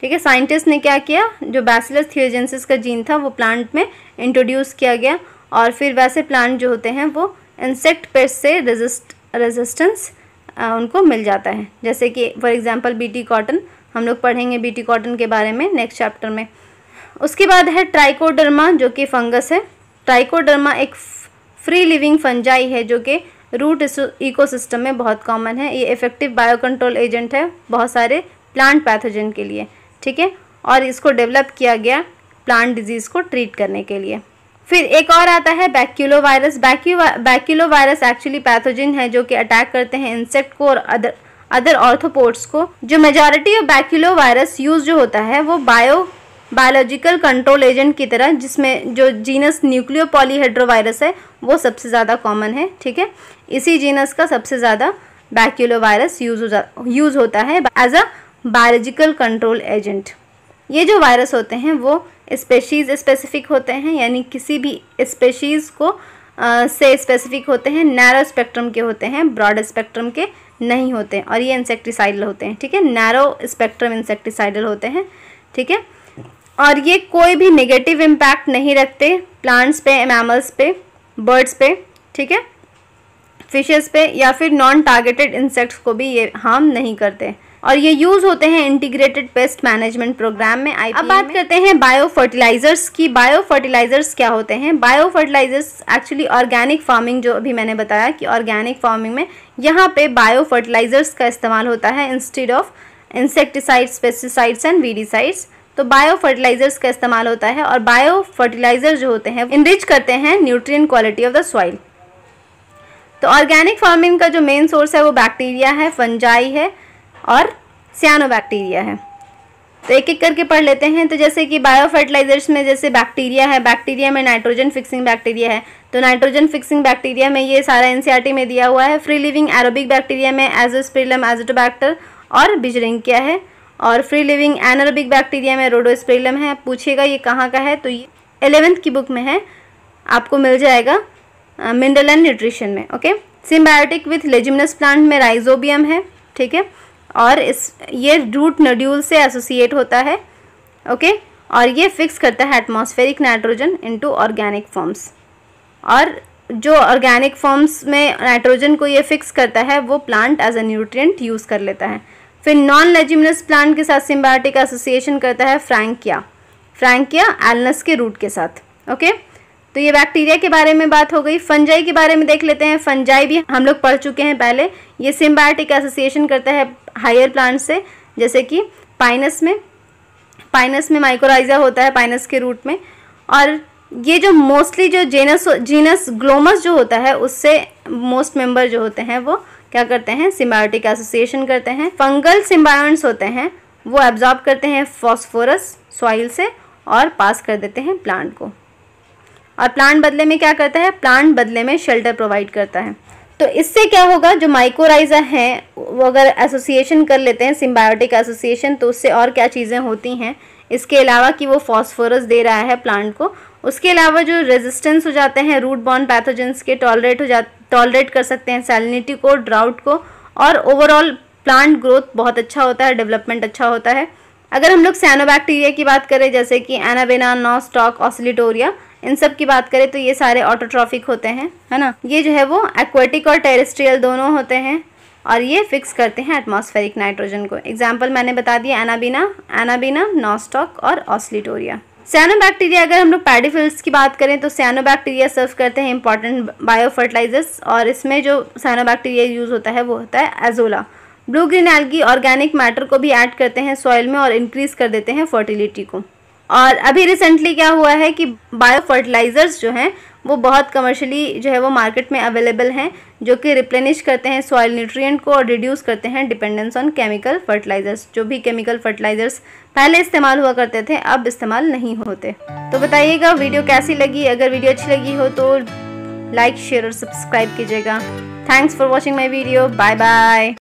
ठीक है साइंटिस्ट ने क्या किया जो बैसिलस थियोजेंसिस का जीन था वो प्लांट में इंट्रोड्यूस किया गया और फिर वैसे प्लांट जो होते हैं वो इंसेक्ट पेस्ट से रेजिस्ट रेजिस्टेंस उनको मिल जाता है जैसे कि फॉर एग्जांपल बीटी कॉटन हम लोग पढ़ेंगे बीटी कॉटन के बारे में नेक्स्ट चैप्टर में उसके बाद है ट्राइकोडर्मा जो कि फंगस है ट्राइकोडर्मा एक फ्री लिविंग फंजाई है जो कि रूट इकोसिस्टम में बहुत कॉमन है ये इफेक्टिव बायोकंट्रोल एजेंट है बहुत सारे प्लांट पैथोजन के लिए ठीक है और इसको डेवलप किया गया प्लांट डिजीज़ को ट्रीट करने के लिए फिर एक और आता है baculovirus baculovirus actually pathogen है जो कि अटैक करते हैं इंसेक्ट को और अदर अदर ऑर्थोपोर्ट्स को जो majority of baculovirus use जो होता है वो बायो बायोलॉजिकल कंट्रोल एजेंट की तरह जिसमें जो जीनस न्यूक्लियो पॉलीहेड्रोवायरस है वो सबसे ज़्यादा कॉमन है ठीक है इसी जीनस का सबसे ज़्यादा बैक्यूलो वायरस यूज हो यूज़ होता है as a biological control agent ये जो वायरस होते हैं वो स्पेशीज़ स्पेसिफिक होते हैं यानी किसी भी स्पेशीज़ को आ, से स्पेसिफिक होते हैं नैरो स्पेक्ट्रम के होते हैं ब्रॉड स्पेक्ट्रम के नहीं होते हैं और ये इंसेक्टिसाइडल होते हैं ठीक है नैरो स्पेक्ट्रम इंसेक्टिसाइडल होते हैं ठीक है और ये कोई भी नेगेटिव इम्पैक्ट नहीं रखते प्लांट्स पे मैमल्स पे बर्ड्स पे ठीक है फिशेस पे या फिर नॉन टारगेटेड इंसेक्ट्स को भी ये हार्म नहीं करते और ये यूज़ होते हैं इंटीग्रेटेड पेस्ट मैनेजमेंट प्रोग्राम में आई e अब बात करते हैं बायो फर्टिलाइजर्स की बायो फर्टिलाइजर्स क्या होते हैं biofertilisers actually organic farming जो अभी मैंने बताया कि ऑर्गेनिक फार्मिंग में यहाँ पे बायो फर्टिलाइजर्स का इस्तेमाल होता है instead of insecticides pesticides and weedicides तो बायो फर्टिलाइजर्स का इस्तेमाल होता है और बायो फर्टिलाइजर जो होते हैं इनरिच करते हैं nutrient quality of the soil तो ऑर्गेनिक फार्मिंग का जो मेन सोर्स है वो बैक्टीरिया है फंजाई है और सियानो बैक्टीरिया है तो एक एक करके पढ़ लेते हैं तो जैसे कि बायो फर्टिलाइजर्स में जैसे बैक्टीरिया है बैक्टीरिया में नाइट्रोजन फिक्सिंग बैक्टीरिया है तो नाइट्रोजन फिक्सिंग बैक्टीरिया में ये सारा एन e में दिया हुआ है फ्री लिविंग एरोबिक बैक्टीरिया में एजोस्प्रिलम एजोटोबैक्टर और बिजरिंग क्या है और फ्री लिविंग एनरोबिक बैक्टीरिया में रोडोस्प्रिलम है पूछेगा ये कहाँ का है तो ये एलेवेंथ की बुक में है आपको मिल जाएगा मिनरल एंड न्यूट्रिशन में okay symbiotic with leguminous plant में राइजोबियम है ठीक है और इस ये रूट नड्यूल से एसोसिएट होता है ओके और ये फिक्स करता है atmospheric nitrogen into organic forms और जो ऑर्गेनिक फॉर्म्स में नाइट्रोजन को ये फिक्स करता है वो plant as a nutrient use कर लेता है फिर नॉन लेजिमिनस प्लांट के साथ सिम्बायोटिक एसोसिएशन करता है फ्रैंकिया फ्रैंकिया एलनस के रूट के साथ ओके okay? तो ये बैक्टीरिया के बारे में बात हो गई फंजाई के बारे में देख लेते हैं फंजाई भी हम लोग पढ़ चुके हैं पहले ये सिम्बायोटिक एसोसिएशन करता है हायर प्लांट से जैसे कि पाइनस में पाइनस में माइक्रोराइजा होता है पाइनस के रूट में और ये जो मोस्टली जो जेनस जीनस ग्लोमस जो होता है उससे मोस्ट मेंबर जो होते हैं वो क्या करते हैं सिम्बायोटिक एसोसिएशन करते हैं फंगल सिम्बायोन्ट्स होते हैं वो एब्जॉर्ब करते हैं फॉस्फोरस सॉइल से और पास कर देते हैं प्लांट को और प्लांट बदले में क्या करता है प्लांट बदले में शेल्टर प्रोवाइड करता है तो इससे क्या होगा जो माइकोराइजा हैं वो अगर एसोसिएशन कर लेते हैं सिम्बायोटिक एसोसिएशन तो उससे और क्या चीज़ें होती हैं इसके अलावा कि वो फॉस्फोरस दे रहा है प्लांट को उसके अलावा जो रेजिस्टेंस हो जाते हैं रूट बॉर्न पैथोजेंस के टॉलरेट हो जा टॉलरेट कर सकते हैं सैलिनिटी को ड्राउट को और ओवरऑल प्लांट ग्रोथ बहुत अच्छा होता है डेवलपमेंट अच्छा होता है अगर हम लोग सैनोबैक्टीरिया की बात करें जैसे कि एनाबेना नॉस्टॉक ऑसिलिटोरिया इन सब की बात करें तो ये सारे ऑटोट्रॉफिक होते हैं है ना ये जो है वो एक्वेटिक और टेरेस्ट्रियल दोनों होते हैं और ये फिक्स करते हैं एटमॉस्फेरिक नाइट्रोजन को एग्जाम्पल मैंने बता दिया एनाबीना एनाबीना नॉस्टॉक और ऑस्लिटोरिया सैनोबैक्टीरिया अगर हम लोग पैडीफिल्स की बात करें तो सैनोबैक्टीरिया सर्व करते हैं इंपॉर्टेंट बायो फर्टिलाइजर्स और इसमें जो सैनोबैक्टीरिया यूज़ होता है वो होता है azolla blue green algae organic matter को भी ऐड करते हैं सॉइल में और इंक्रीज़ कर देते हैं फर्टिलिटी को और अभी रिसेंटली क्या हुआ है कि बायो फर्टिलाइज़र्स जो हैं वो बहुत कमर्शियली जो है वो मार्केट में अवेलेबल हैं जो कि रिप्लेनिश करते हैं सॉइल न्यूट्रिएंट को और रिड्यूस करते हैं डिपेंडेंस ऑन केमिकल फर्टिलाइज़र्स जो भी केमिकल फर्टिलाइज़र्स पहले इस्तेमाल हुआ करते थे अब इस्तेमाल नहीं होते तो बताइएगा वीडियो कैसी लगी अगर वीडियो अच्छी लगी हो तो लाइक शेयर और सब्सक्राइब कीजिएगा thanks for watching my video bye bye